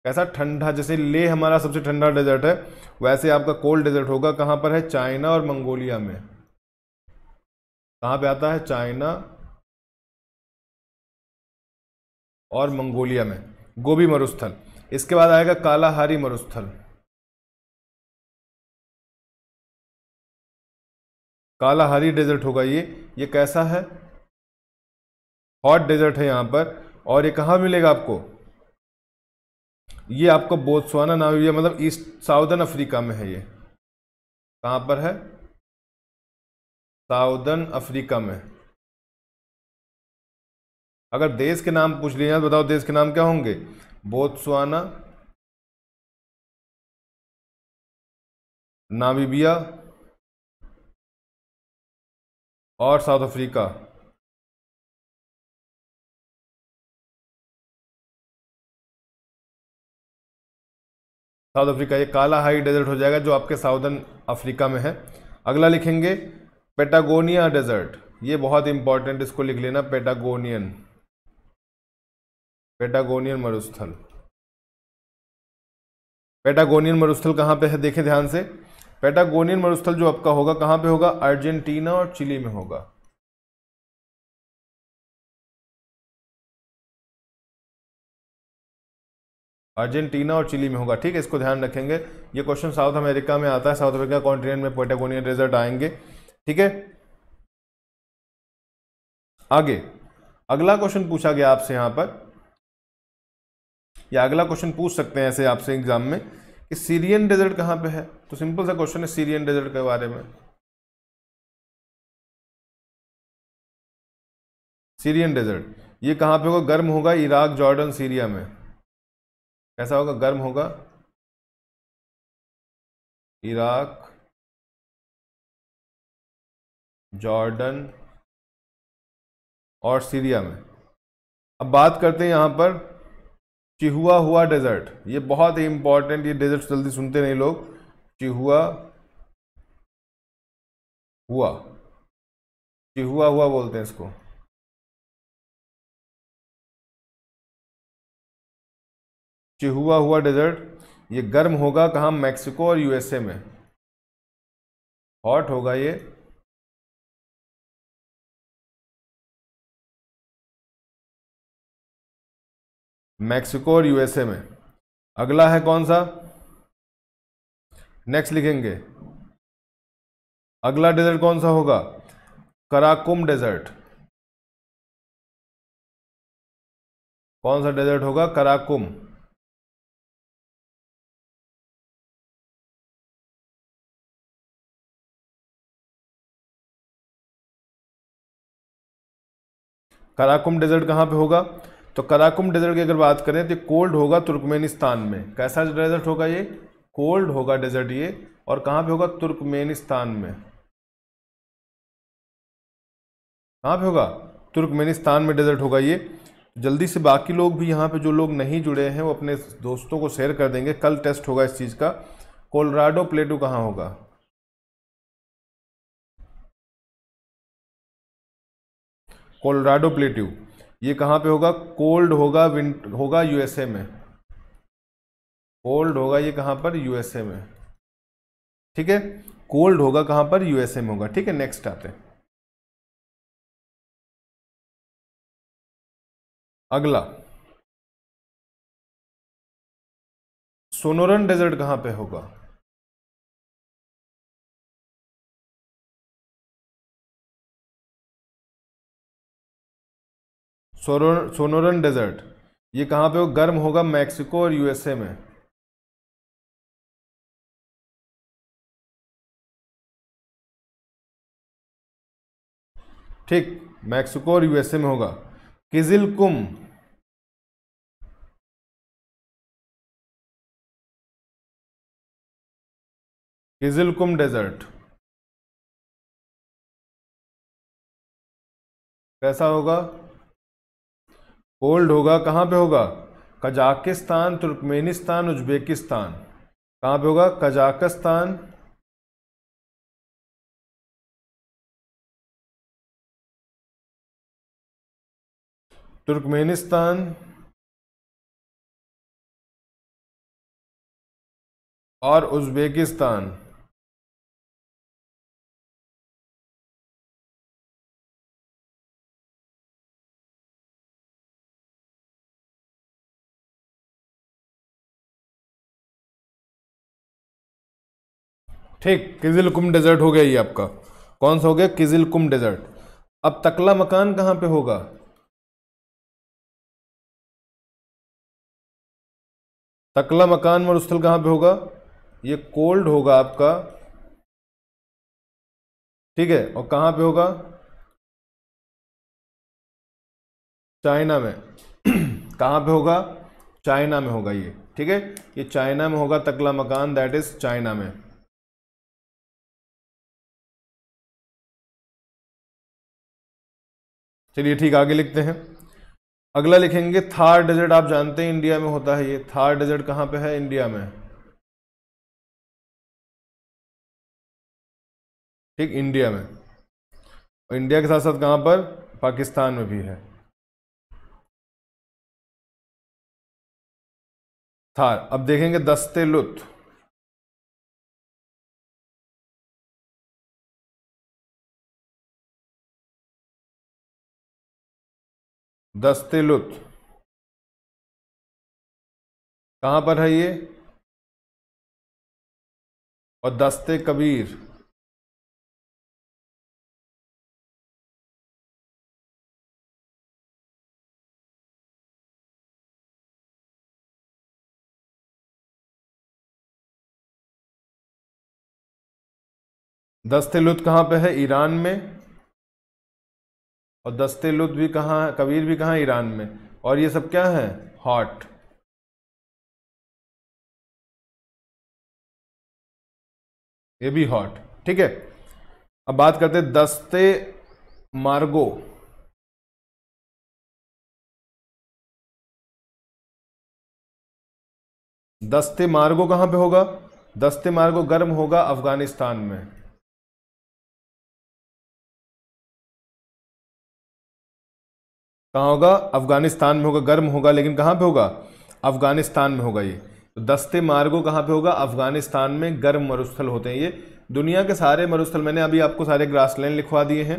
कैसा ठंडा जैसे ले हमारा सबसे ठंडा डेजर्ट है वैसे आपका कोल्ड डेजर्ट होगा कहाँ पर है चाइना और मंगोलिया में कहाँ पे आता है चाइना और मंगोलिया में गोभी मरुस्थल इसके बाद आएगा कालाहारी मरुस्थल कालाहारी डेजर्ट होगा ये ये कैसा है हॉट डेजर्ट है यहाँ पर और ये कहाँ मिलेगा आपको ये आपको बोत्सवाना नामीबिया मतलब ईस्ट साउदर्न अफ्रीका में है ये कहाँ पर है साउदर्न अफ्रीका में अगर देश के नाम पूछ लिया जाए तो बताओ देश के नाम क्या होंगे बोत्सवाना नामीबिया और साउथ अफ्रीका साउथ अफ्रीका ये काला हाई डेजर्ट हो जाएगा जो आपके साउदर्न अफ्रीका में है अगला लिखेंगे पेटागोनिया डेजर्ट ये बहुत इंपॉर्टेंट इसको लिख लेना पेटागोनियन पेटागोनियन मरुस्थल पेटागोनियन मरुस्थल कहाँ पे है देखें ध्यान से पेटागोनियन मरुस्थल जो आपका होगा कहाँ पे होगा अर्जेंटीना और चिली में होगा अर्जेंटीना और चिली में होगा ठीक है इसको ध्यान रखेंगे ये क्वेश्चन साउथ अमेरिका में आता है साउथ अमेरिका कॉन्टिनेंट में पोटेगोनियन डेजर्ट आएंगे ठीक है आगे अगला क्वेश्चन पूछा गया आपसे यहां पर या अगला क्वेश्चन पूछ सकते हैं ऐसे आपसे एग्जाम में कि सीरियन डेजर्ट कहाँ पे है तो सिंपल सा क्वेश्चन है सीरियन डेजर्ट के बारे में सीरियन डेजर्ट ये कहां पे होगा गर्म होगा इराक जॉर्डन सीरिया में कैसा होगा गर्म होगा इराक जॉर्डन और सीरिया में अब बात करते हैं यहाँ पर चिहुआ हुआ डेजर्ट ये बहुत ही इंपॉर्टेंट ये डेजर्ट जल्दी सुनते नहीं लोग चिहुआ हुआ चिहुआ हुआ बोलते हैं इसको चिहुआ हुआ डेजर्ट ये गर्म होगा कहाँ मैक्सिको और यूएसए में हॉट होगा ये मैक्सिको और यूएसए में अगला है कौन सा नेक्स्ट लिखेंगे अगला डेजर्ट कौन सा होगा कराकुम डेजर्ट कौन सा डेजर्ट होगा कराकुम कराकुम डेजर्ट कहाँ पे होगा तो कराकुम डेजर्ट की अगर बात करें तो कोल्ड होगा तुर्कमेनिस्तान में कैसा डेजर्ट होगा ये कोल्ड होगा डेजर्ट ये और कहाँ पे होगा तुर्कमेनिस्तान में कहाँ पे होगा तुर्कमेनिस्तान में डेजर्ट होगा ये जल्दी से बाकी लोग भी यहाँ पे जो लोग नहीं जुड़े हैं वो अपने दोस्तों को शेयर कर देंगे कल टेस्ट होगा इस चीज़ का कोलराडो प्लेटो कहाँ होगा कोलोराडो प्लेट्यू ये कहाँ पे होगा कोल्ड होगा विंट होगा यूएसए में कोल्ड होगा ये कहाँ पर यूएसए में ठीक है कोल्ड होगा कहाँ पर यूएसए में होगा ठीक है नेक्स्ट आते हैं अगला सोनोरन डेजर्ट कहाँ पे होगा सोनोरन डेजर्ट ये कहाँ पे हो गर्म होगा मैक्सिको और यूएसए में ठीक मैक्सिको और यूएसए में होगा किजिल कुम किजिल कुम डेजर्ट कैसा होगा कोल्ड होगा कहाँ पे होगा कजाकिस्तान तुर्कमेनिस्तान उज्बेकिस्तान कहाँ पे होगा कजाकिस्तान तुर्कमेनिस्तान और उज्बेकिस्तान ठीक किजिल कुम डेजर्ट हो गया ये आपका कौन सा हो गया किजिल कुम डेजर्ट अब तकला मकान कहाँ पे होगा तकला मकान मरुस्थल कहाँ पे होगा ये कोल्ड होगा आपका ठीक है और कहाँ पे होगा चाइना में (clears throat) कहाँ पे होगा चाइना में होगा ये ठीक है ये चाइना में होगा तकला मकान दैट इज चाइना में चलिए ठीक आगे लिखते हैं अगला लिखेंगे थार डेजर्ट आप जानते हैं इंडिया में होता है ये थार डेजर्ट कहां पे है इंडिया में ठीक इंडिया में और इंडिया के साथ साथ कहां पर पाकिस्तान में भी है थार अब देखेंगे दस्ते लुत्फ़ दस्ते लुत्फ पर है ये और दस्ते कबीर दस्ते लुत कहां पे है ईरान में और दस्ते लुत भी कहाँ कबीर भी कहाँ ईरान में और ये सब क्या है हॉट ये भी हॉट ठीक है अब बात करते हैं दस्ते मार्गो दस्ते मार्गो कहां पे होगा दस्ते मार्गो गर्म होगा अफगानिस्तान में कहाँ होगा अफगानिस्तान में होगा गर्म होगा लेकिन कहाँ पे होगा अफगानिस्तान में होगा ये तो दस्ते मार्गो कहाँ पे होगा अफगानिस्तान में गर्म मरुस्थल होते हैं ये दुनिया के सारे मरुस्थल मैंने अभी आपको सारे ग्रासलैंड लिखवा दिए हैं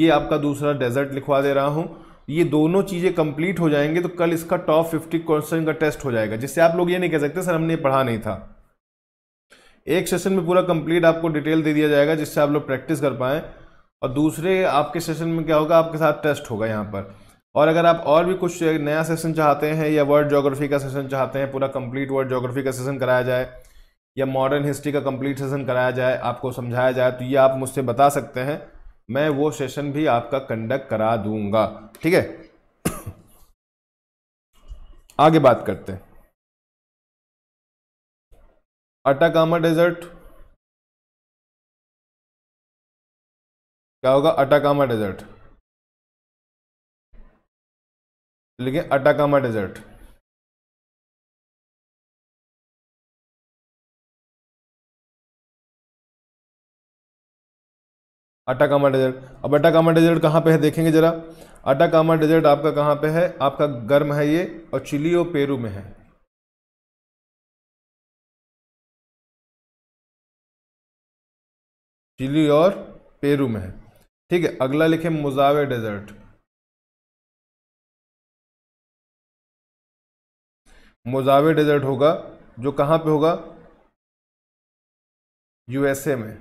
ये आपका दूसरा डेजर्ट लिखवा दे रहा हूँ ये दोनों चीज़ें कंप्लीट हो जाएंगे तो कल इसका टॉप फिफ्टी क्वेश्चन का टेस्ट हो जाएगा जिससे आप लोग ये नहीं कह सकते सर हमने पढ़ा नहीं था एक सेशन में पूरा कंप्लीट आपको डिटेल दे दिया जाएगा जिससे आप लोग प्रैक्टिस कर पाएँ और दूसरे आपके सेशन में क्या होगा आपके साथ टेस्ट होगा यहाँ पर और अगर आप और भी कुछ नया सेशन चाहते हैं या वर्ल्ड जोग्राफी का सेशन चाहते हैं पूरा कंप्लीट वर्ल्ड जोग्राफी का सेशन कराया जाए या मॉडर्न हिस्ट्री का कंप्लीट सेशन कराया जाए आपको समझाया जाए तो ये आप मुझसे बता सकते हैं मैं वो सेशन भी आपका कंडक्ट करा दूंगा ठीक है (coughs) आगे बात करते हैं अटाकामा डेजर्ट क्या होगा अटाकामा डेजर्ट लिखे अटाकामा डेजर्ट अटाकामा डेजर्ट अब अटाकामा डेजर्ट कहाँ पे है देखेंगे जरा अटाकामा डेजर्ट आपका कहाँ पे है आपका गर्म है ये और चिली और पेरू में है चिली और पेरू में है ठीक है अगला लिखे मुजावे डेजर्ट मोजावे डेजर्ट होगा जो कहाँ पे होगा यूएसए में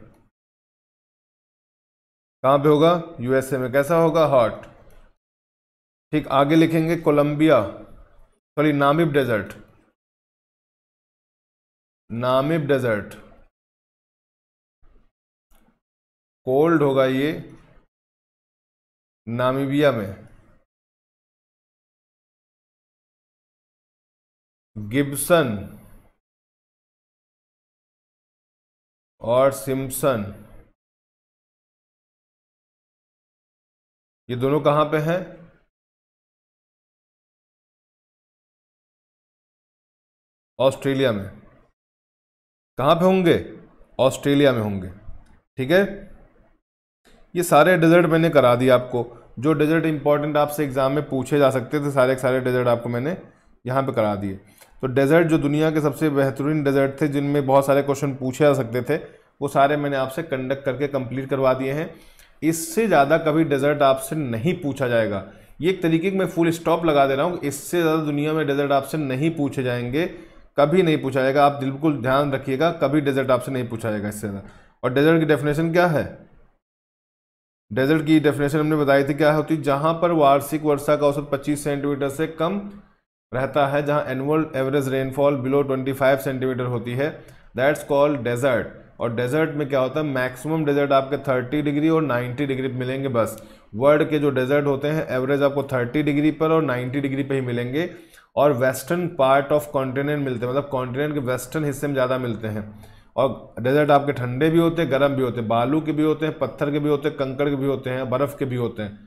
कहाँ पे होगा यूएसए में कैसा होगा हॉट ठीक आगे लिखेंगे Colombia sorry Namib desert Namib desert cold होगा ये नामीबिया में गिब्सन और सिम्सन ये दोनों कहां पे हैं ऑस्ट्रेलिया में कहां पे होंगे ऑस्ट्रेलिया में होंगे ठीक है ये सारे डेजर्ट मैंने करा दिए आपको जो डेजर्ट इंपॉर्टेंट आपसे एग्ज़ाम में पूछे जा सकते थे सारे सारे डेजर्ट आपको मैंने यहां पे करा दिए तो डेजर्ट जो दुनिया के सबसे बेहतरीन डेजर्ट थे जिनमें बहुत सारे क्वेश्चन पूछे जा सकते थे वो सारे मैंने आपसे कंडक्ट करके कंप्लीट करवा दिए हैं इससे ज़्यादा कभी डेजर्ट आपसे नहीं पूछा जाएगा ये एक तरीके की मैं फुल स्टॉप लगा दे रहा हूँ इससे ज़्यादा दुनिया में डेजर्ट आपसे नहीं पूछे जाएंगे कभी नहीं पूछा जाएगा आप बिल्कुल ध्यान रखिएगा कभी डेजर्ट आपसे नहीं पूछा जाएगा इससे ज़्यादा और डेजर्ट की डेफिनेशन क्या है डेजर्ट की डेफिनेशन हमने बताई थी क्या होती जहाँ पर वार्षिक वर्षा का औसत 25 सेंटीमीटर से कम रहता है जहाँ annual average rainfall below 25 centimetre होती है दैट्स कॉल्ड डेजर्ट और डेजर्ट में क्या होता है मैक्सिमम डेजर्ट आपके 30 डिग्री और 90 डिग्री पर मिलेंगे बस वर्ल्ड के जो डेजर्ट होते हैं एवरेज आपको 30 डिग्री पर और 90 डिग्री पर ही मिलेंगे और वेस्टर्न पार्ट ऑफ कॉन्टिनेंट मिलते हैं मतलब कॉन्टिनेंट के वेस्टर्न हिस्से में ज़्यादा मिलते हैं और डेजर्ट आपके ठंडे भी होते हैं गर्म भी होते हैं बालू के भी होते हैं पत्थर के भी होते हैं कंकड़ के भी होते हैं बर्फ़ के भी होते हैं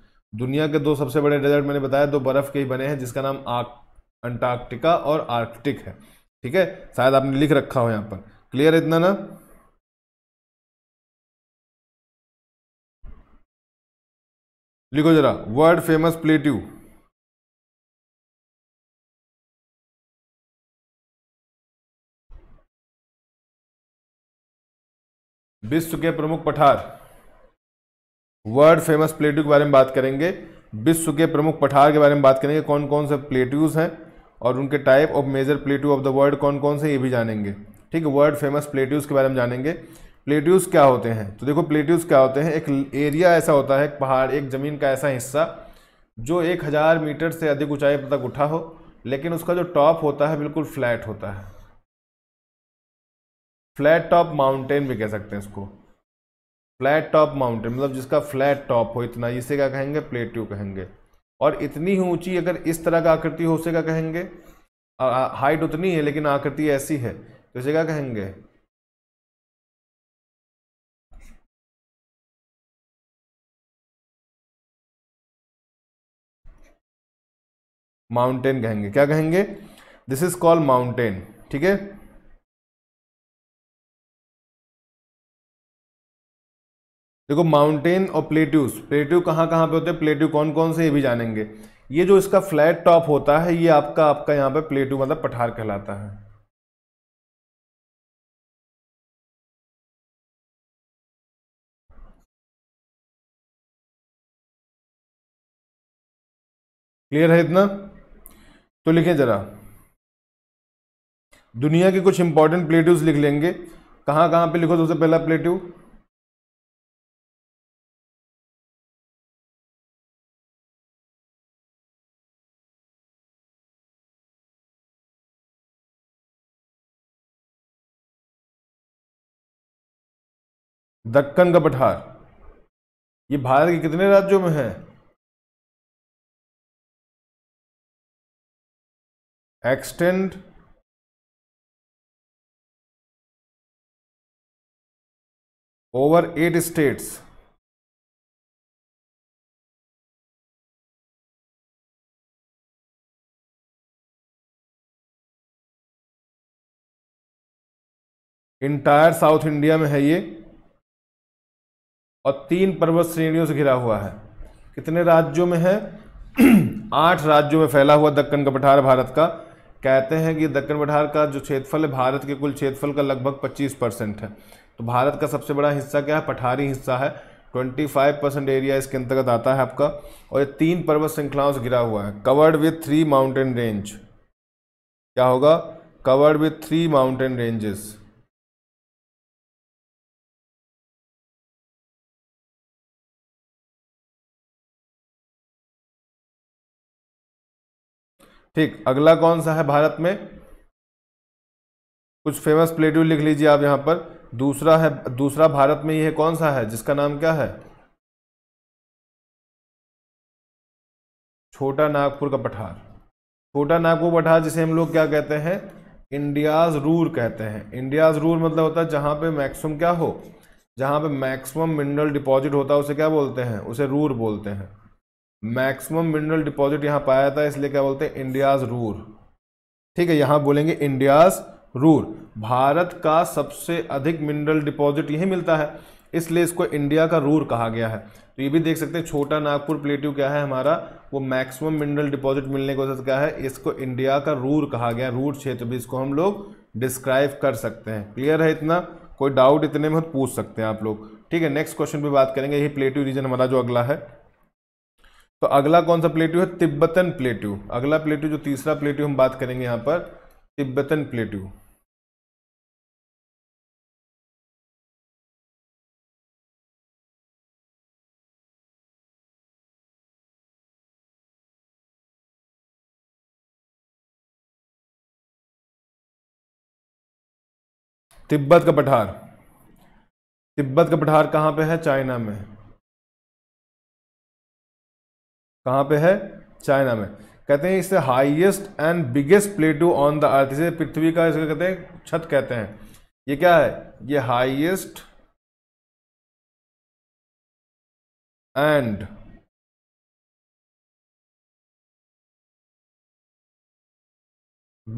दुनिया के दो सबसे बड़े डेजर्ट मैंने बताया दो बर्फ़ के ही बने हैं जिसका नाम आग अंटार्कटिका और आर्कटिक है ठीक है शायद आपने लिख रखा हो यहां पर क्लियर है इतना ना लिखो जरा वर्ल्ड फेमस प्लेट्यू विश्व के प्रमुख पठार वर्ल्ड फेमस प्लेट्यू के बारे में बात करेंगे विश्व के प्रमुख पठार के बारे में बात करेंगे कौन कौन से प्लेट्यूज हैं और उनके type of major plateau of the world कौन कौन से ये भी जानेंगे ठीक है वर्ल्ड फेमस प्लेट्यूज के बारे में जानेंगे प्लेट्यूज क्या होते हैं तो देखो प्लेट्यूज क्या होते हैं एक एरिया ऐसा होता है एक पहाड़ एक ज़मीन का ऐसा हिस्सा जो एक हज़ार मीटर से अधिक ऊंचाई तक उठा हो लेकिन उसका जो टॉप होता है बिल्कुल फ्लैट होता है फ्लैट टॉप माउंटेन भी कह सकते हैं इसको फ्लैट टॉप माउंटेन मतलब जिसका फ्लैट टॉप हो इतना इसे क्या कहेंगे प्लेट्यू कहेंगे और इतनी ही ऊंची अगर इस तरह का आकृति हो उसे क्या कहेंगे हाइट उतनी है लेकिन आकृति ऐसी है तो इसे क्या कहेंगे माउंटेन कहेंगे क्या कहेंगे दिस इज कॉल्ड माउंटेन ठीक है देखो माउंटेन और प्लेट्यूज प्लेट्यू कहाँ कहाँ पे होते हैं प्लेट्यू कौन कौन से ये भी जानेंगे ये जो इसका फ्लैट टॉप होता है ये आपका आपका यहाँ पे प्लेट्यू मतलब पठार कहलाता है क्लियर है इतना तो लिखें जरा दुनिया के कुछ इंपॉर्टेंट प्लेट्यूज लिख लेंगे कहाँ कहाँ पे लिखो सबसे पहला प्लेट्यू दक्कन का पठार ये भारत के कितने राज्यों में है extend over eight states entire South India में है ये और तीन पर्वत श्रेणियों से घिरा हुआ है कितने राज्यों में है (clears throat) आठ राज्यों में फैला हुआ दक्कन का पठार भारत का कहते हैं कि दक्कन पठार का जो क्षेत्रफल है भारत के कुल क्षेत्रफल का लगभग 25 परसेंट है तो भारत का सबसे बड़ा हिस्सा क्या है पठारी हिस्सा है 25 परसेंट एरिया इसके अंतर्गत आता है आपका और ये तीन पर्वत श्रृंखलाओं से घिरा हुआ है covered with three mountain range क्या होगा covered with three mountain ranges ठीक अगला कौन सा है भारत में कुछ फेमस प्लेट्यू लिख लीजिए आप यहां पर दूसरा है दूसरा भारत में यह कौन सा है जिसका नाम क्या है छोटा नागपुर का पठार छोटा नागपुर पठार जिसे हम लोग क्या कहते हैं इंडियाज रूर कहते हैं इंडियाज रूर मतलब होता है जहां पे मैक्सिमम क्या हो जहां पे मैक्सिमम मिनरल डिपॉजिट होता है उसे क्या बोलते हैं उसे रूर बोलते हैं मैक्सिमम मिनरल डिपॉजिट यहाँ पाया था इसलिए क्या बोलते हैं इंडियाज रूर ठीक है यहां बोलेंगे इंडियाज रूर भारत का सबसे अधिक मिनरल डिपॉजिट यही मिलता है इसलिए इसको इंडिया का रूर कहा गया है तो ये भी देख सकते हैं छोटा नागपुर प्लेट्यू क्या है हमारा वो मैक्सिमम मिनरल डिपॉजिट मिलने की वजह क्या है इसको इंडिया का रूर कहा गया रूर क्षेत्र भी इसको हम लोग डिस्क्राइब कर सकते हैं क्लियर है इतना कोई डाउट इतने में पूछ सकते हैं आप लोग ठीक है नेक्स्ट क्वेश्चन पर बात करेंगे यही प्लेट्यू रीजन हमारा जो अगला है तो अगला कौन सा प्लेट्यू है तिब्बतन प्लेट्यू अगला प्लेट्यू जो तीसरा प्लेट्यू हम बात करेंगे यहां पर तिब्बतन प्लेट्यू तिब्बत का पठार तिब्बत का पठार कहां पे है चाइना में कहाँ पे है चाइना में कहते हैं इसे highest and biggest plateau on the earth इसे पृथ्वी का इसे कहते हैं छत कहते हैं ये क्या है ये highest and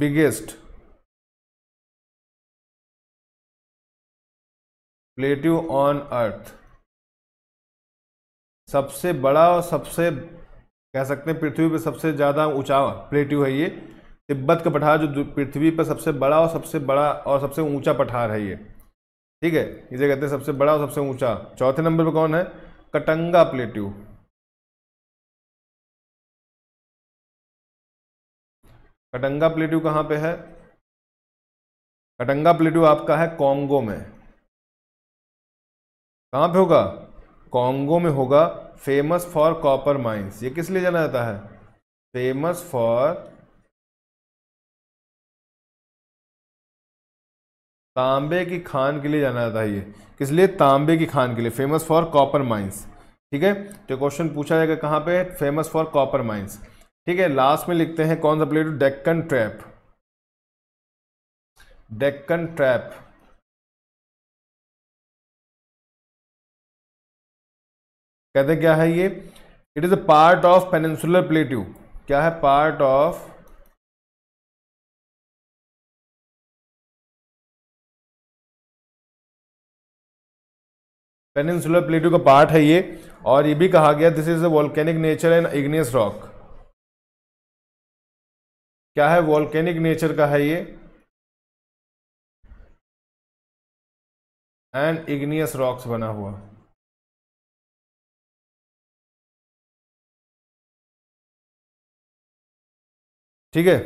biggest plateau on earth सबसे बड़ा और सबसे कह सकते हैं पृथ्वी पर सबसे ज़्यादा ऊंचा प्लेट्यू है ये तिब्बत का पठार जो पृथ्वी पर सबसे बड़ा और सबसे बड़ा और सबसे ऊंचा पठार है ये ठीक है इसे कहते हैं सबसे बड़ा और सबसे ऊंचा चौथे नंबर पर कौन है कटंगा प्लेट्यू कटंगा प्लेट्यू कहाँ पे है कटंगा प्लेट्यू आपका है कॉन्गो में कहाँ पे होगा कॉन्गो में होगा फेमस फॉर कॉपर माइंस ये किस लिए जाना जाता है फेमस फॉर तांबे की खान के लिए जाना जाता है ये किस लिए तांबे की खान के लिए फेमस फॉर कॉपर माइंस ठीक है तो क्वेश्चन पूछा जाएगा कहाँ पे फेमस फॉर कॉपर माइंस ठीक है लास्ट में लिखते हैं कौन सा plate Deccan trap Deccan trap कहते क्या है ये it is a part of peninsular plateau क्या है पार्ट ऑफ पेनिनसुलर प्लेट्यू का पार्ट है ये और ये भी कहा गया this is a volcanic nature and igneous rock क्या है वॉल्केनिक नेचर का है ये एंड इग्नियस रॉक्स बना हुआ ठीक है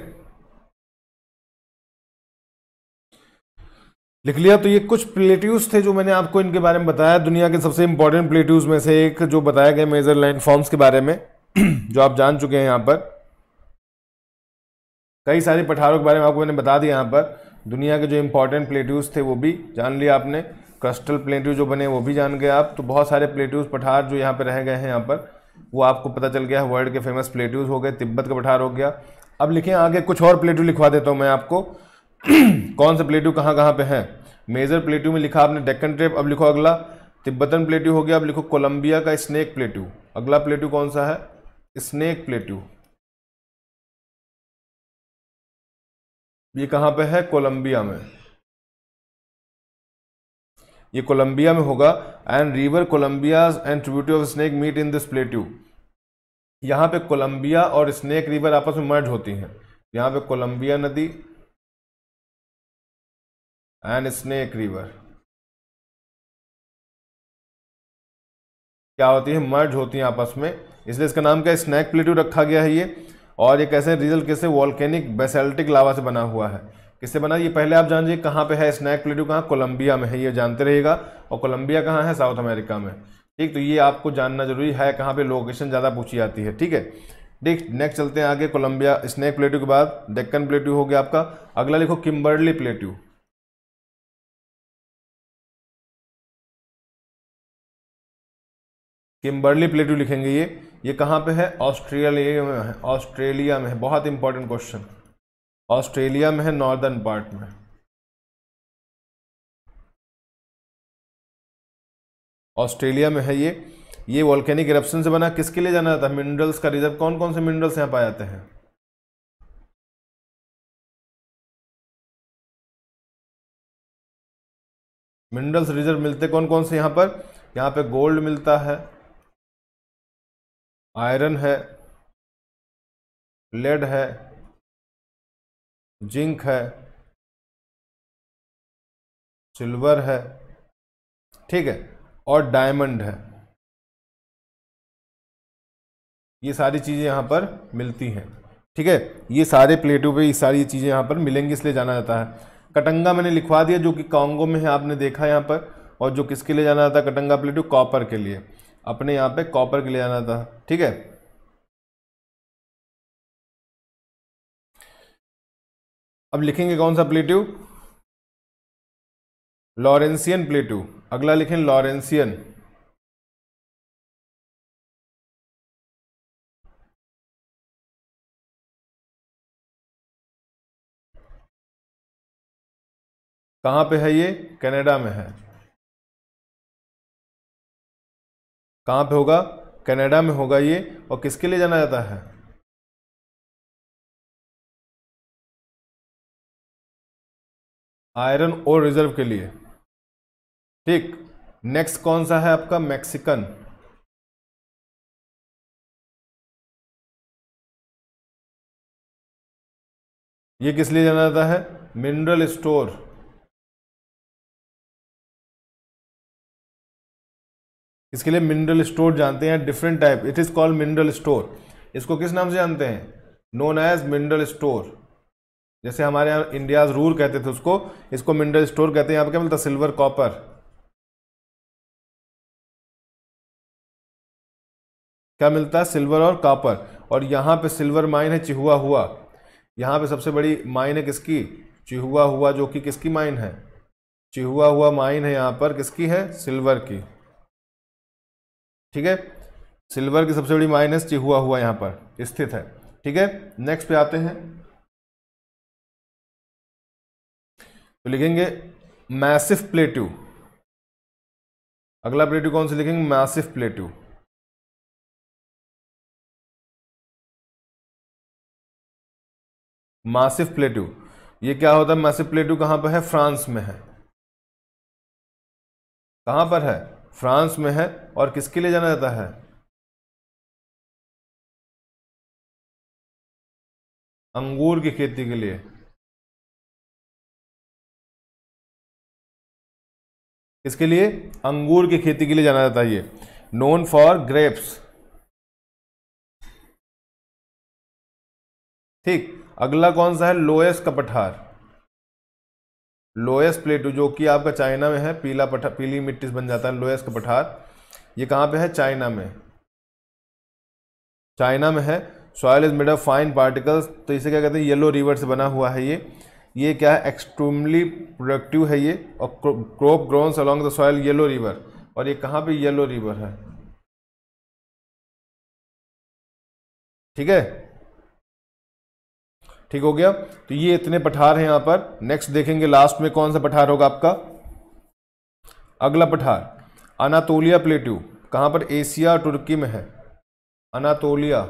लिख लिया तो ये कुछ प्लेट्यूज थे जो मैंने आपको इनके बारे में बताया दुनिया के सबसे इंपॉर्टेंट प्लेट्यूज में से एक जो बताया गया मेजर लैंड फॉर्म्स के बारे में (clears throat) जो आप जान चुके हैं यहां पर कई सारे पठारों के बारे में आपको मैंने बता दिया यहां पर दुनिया के जो इंपॉर्टेंट प्लेट्यूज थे वो भी जान लिया आपने क्रस्टल प्लेट्यू जो बने वो भी जान गए आप तो बहुत सारे प्लेट्यूज पठार जो यहाँ पर रह गए हैं यहाँ पर वो आपको पता चल गया वर्ल्ड के फेमस प्लेट्यूज हो गए तिब्बत का पठार हो गया अब लिखें आगे कुछ और प्लेटू लिखवा देता हूं मैं आपको (clears throat) कौन से प्लेटू कहां कहां पे हैं मेजर प्लेटू में लिखा आपने डेक्कन ट्रेप अब लिखो अगला तिब्बतन प्लेटू हो गया अब लिखो कोलंबिया का स्नेक प्लेटू अगला प्लेटू कौन सा है स्नेक प्लेटू ये कहाँ पे है कोलंबिया में ये कोलंबिया में होगा and river Columbia and tributary of Snake meet in this plateau यहाँ पे कोलंबिया और स्नेक रिवर आपस में मर्ज होती हैं यहाँ पे कोलंबिया नदी एंड स्नेक रिवर क्या होती है मर्ज होती हैं आपस में इसलिए इसका नाम क्या है स्नैक प्लेटो रखा गया है ये और ये कैसे रिजल्ट कैसे वॉल्केनिक बेसेल्टिक लावा से बना हुआ है किससे बना ये पहले आप जान जाइए कहाँ पे है स्नैक प्लेट्यू कहाँ कोलंबिया में है ये जानते रहेगा और कोलंबिया कहाँ है साउथ अमेरिका में ठीक तो ये आपको जानना जरूरी है कहाँ पे लोकेशन ज़्यादा पूछी जाती है ठीक है देख नेक्स्ट चलते हैं आगे कोलंबिया स्नैक प्लेट्यू के बाद डेक्कन प्लेट्यू हो गया आपका अगला लिखो किम्बर्ली प्लेट्यू किम्बर्ली प्लेट्यू लिखेंगे ये ये कहाँ पे है ऑस्ट्रेलिया में है ऑस्ट्रेलिया में है बहुत इंपॉर्टेंट क्वेश्चन ऑस्ट्रेलिया में है नॉर्दर्न पार्ट में ऑस्ट्रेलिया में है ये ये वॉल्केनिक इरप्शन से बना किसके लिए जाना जाता है मिनरल्स का रिजर्व कौन कौन से मिनरल्स यहाँ पाए जाते हैं मिनरल्स रिजर्व मिलते कौन कौन से यहाँ पर यहाँ पे गोल्ड मिलता है आयरन है लेड है जिंक है सिल्वर है ठीक है और डायमंड है ये सारी चीज़ें यहां पर मिलती हैं ठीक है ये सारे प्लेटों पे ये सारी चीज़ें यहां पर मिलेंगी इसलिए जाना जाता है कटंगा मैंने लिखवा दिया जो कि कांगो में है आपने देखा यहां पर और जो किसके लिए जाना जाता है कटंगा प्लेटो कॉपर के लिए अपने यहां पे कॉपर के लिए जाना था ठीक है अब लिखेंगे कौन सा प्लेट्यू लॉरेंसियन प्लेट्यू अगला लिखें लॉरेंसियन कहां पे है ये कनाडा में है कहां पे होगा कनाडा में होगा ये और किसके लिए जाना जाता है आयरन और रिजर्व के लिए ठीक नेक्स्ट कौन सा है आपका मैक्सिकन ये किस लिए जाना जाता है मिनरल स्टोर इसके लिए मिनरल स्टोर जानते हैं different type it is called mineral store इसको किस नाम से जानते हैं नोन एज मिनरल स्टोर जैसे हमारे यहाँ इंडियाज रूर कहते थे उसको इसको मिनरल स्टोर कहते हैं यहाँ पे क्या मिलता सिल्वर कॉपर क्या मिलता है सिल्वर और कापर और यहाँ पे सिल्वर माइन है चिहुआ हुआ यहाँ पे सबसे बड़ी माइन है किसकी चिहुआ हुआ जो कि किसकी माइन है चिहुआ हुआ माइन है यहाँ पर किसकी है सिल्वर की ठीक है सिल्वर की सबसे बड़ी माइन है चिहुआ हुआ यहाँ पर स्थित है ठीक है नेक्स्ट पे आते हैं तो लिखेंगे मैसिव प्लेट्यू अगला प्लेट्यू कौन सा लिखेंगे मैसिव प्लेट्यू मासिफ प्लेटू ये क्या होता है मासिफ प्लेटू कहां पर है फ्रांस में है कहां पर है फ्रांस में है और किसके लिए जाना जाता है अंगूर की खेती के लिए इसके लिए अंगूर की खेती के लिए जाना जाता है ये नोन फॉर ग्रेप्स ठीक अगला कौन सा है लोएस का पठार लोएस प्लेटू जो कि आपका चाइना में है पीला पठार पीली मिट्टी बन जाता है लोएस का पठार ये कहाँ पे है चाइना में चाइना में है soil is made of fine particles तो इसे क्या कहते हैं येलो रिवर से बना हुआ है ये ये क्या है एक्सट्रीमली प्रोडक्टिव है ये और crop grows along the soil Yellow River और ये कहाँ पे येलो रिवर है ठीक है ठीक हो गया तो ये इतने पठार हैं यहां पर नेक्स्ट देखेंगे लास्ट में कौन सा पठार होगा आपका अगला पठार अनातोलिया प्लेट्यू कहां पर एशिया तुर्की में है अनातोलिया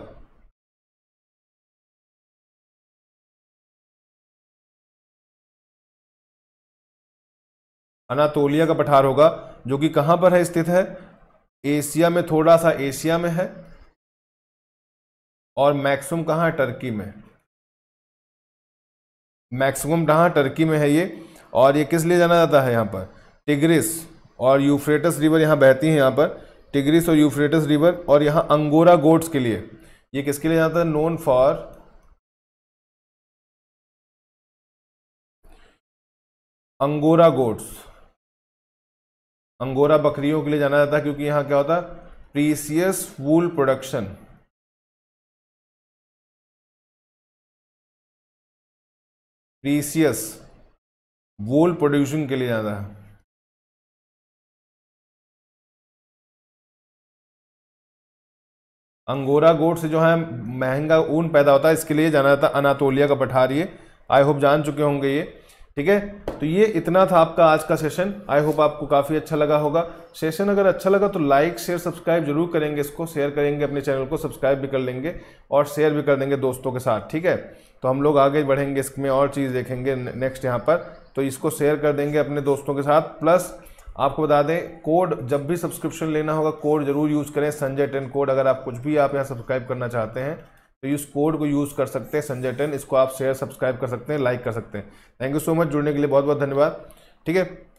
अनातोलिया का पठार होगा जो कि कहां पर है स्थित है एशिया में थोड़ा सा एशिया में है और मैक्सिमम कहां है टर्की में मैक्सिमम डहाँ टर्की में है ये और ये किस लिए जाना जाता है यहाँ पर टिग्रिस और यूफ्रेटस रिवर यहाँ बहती है यहाँ पर टिग्रिस और यूफ्रेटस रिवर और यहाँ अंगोरा गोट्स के लिए ये किसके लिए जाता है known for Angora goats Angora बकरियों के लिए जाना जाता है क्योंकि यहाँ क्या होता है precious wool production precious wool production के लिए जाना है अंगोरा गोट से जो है महंगा ऊन पैदा होता है इसके लिए जाना जाता है अनातोलिया का पठार ये आई होप जान चुके होंगे ये ठीक है तो ये इतना था आपका आज का सेशन आई होप आपको काफ़ी अच्छा लगा होगा सेशन अगर अच्छा लगा तो लाइक शेयर सब्सक्राइब जरूर करेंगे इसको शेयर करेंगे अपने चैनल को सब्सक्राइब भी कर लेंगे और शेयर भी कर देंगे दोस्तों के साथ ठीक है तो हम लोग आगे बढ़ेंगे इसमें और चीज़ देखेंगे नेक्स्ट यहाँ पर तो इसको शेयर कर देंगे अपने दोस्तों के साथ प्लस आपको बता दें कोड जब भी सब्सक्रिप्शन लेना होगा कोड जरूर यूज़ करें संजय टेन कोड अगर आप कुछ भी आप यहाँ सब्सक्राइब करना चाहते हैं तो इस कोड को यूज़ कर सकते हैं संजय टेन इसको आप शेयर सब्सक्राइब कर सकते हैं लाइक कर सकते हैं थैंक यू सो मच जुड़ने के लिए बहुत बहुत धन्यवाद ठीक है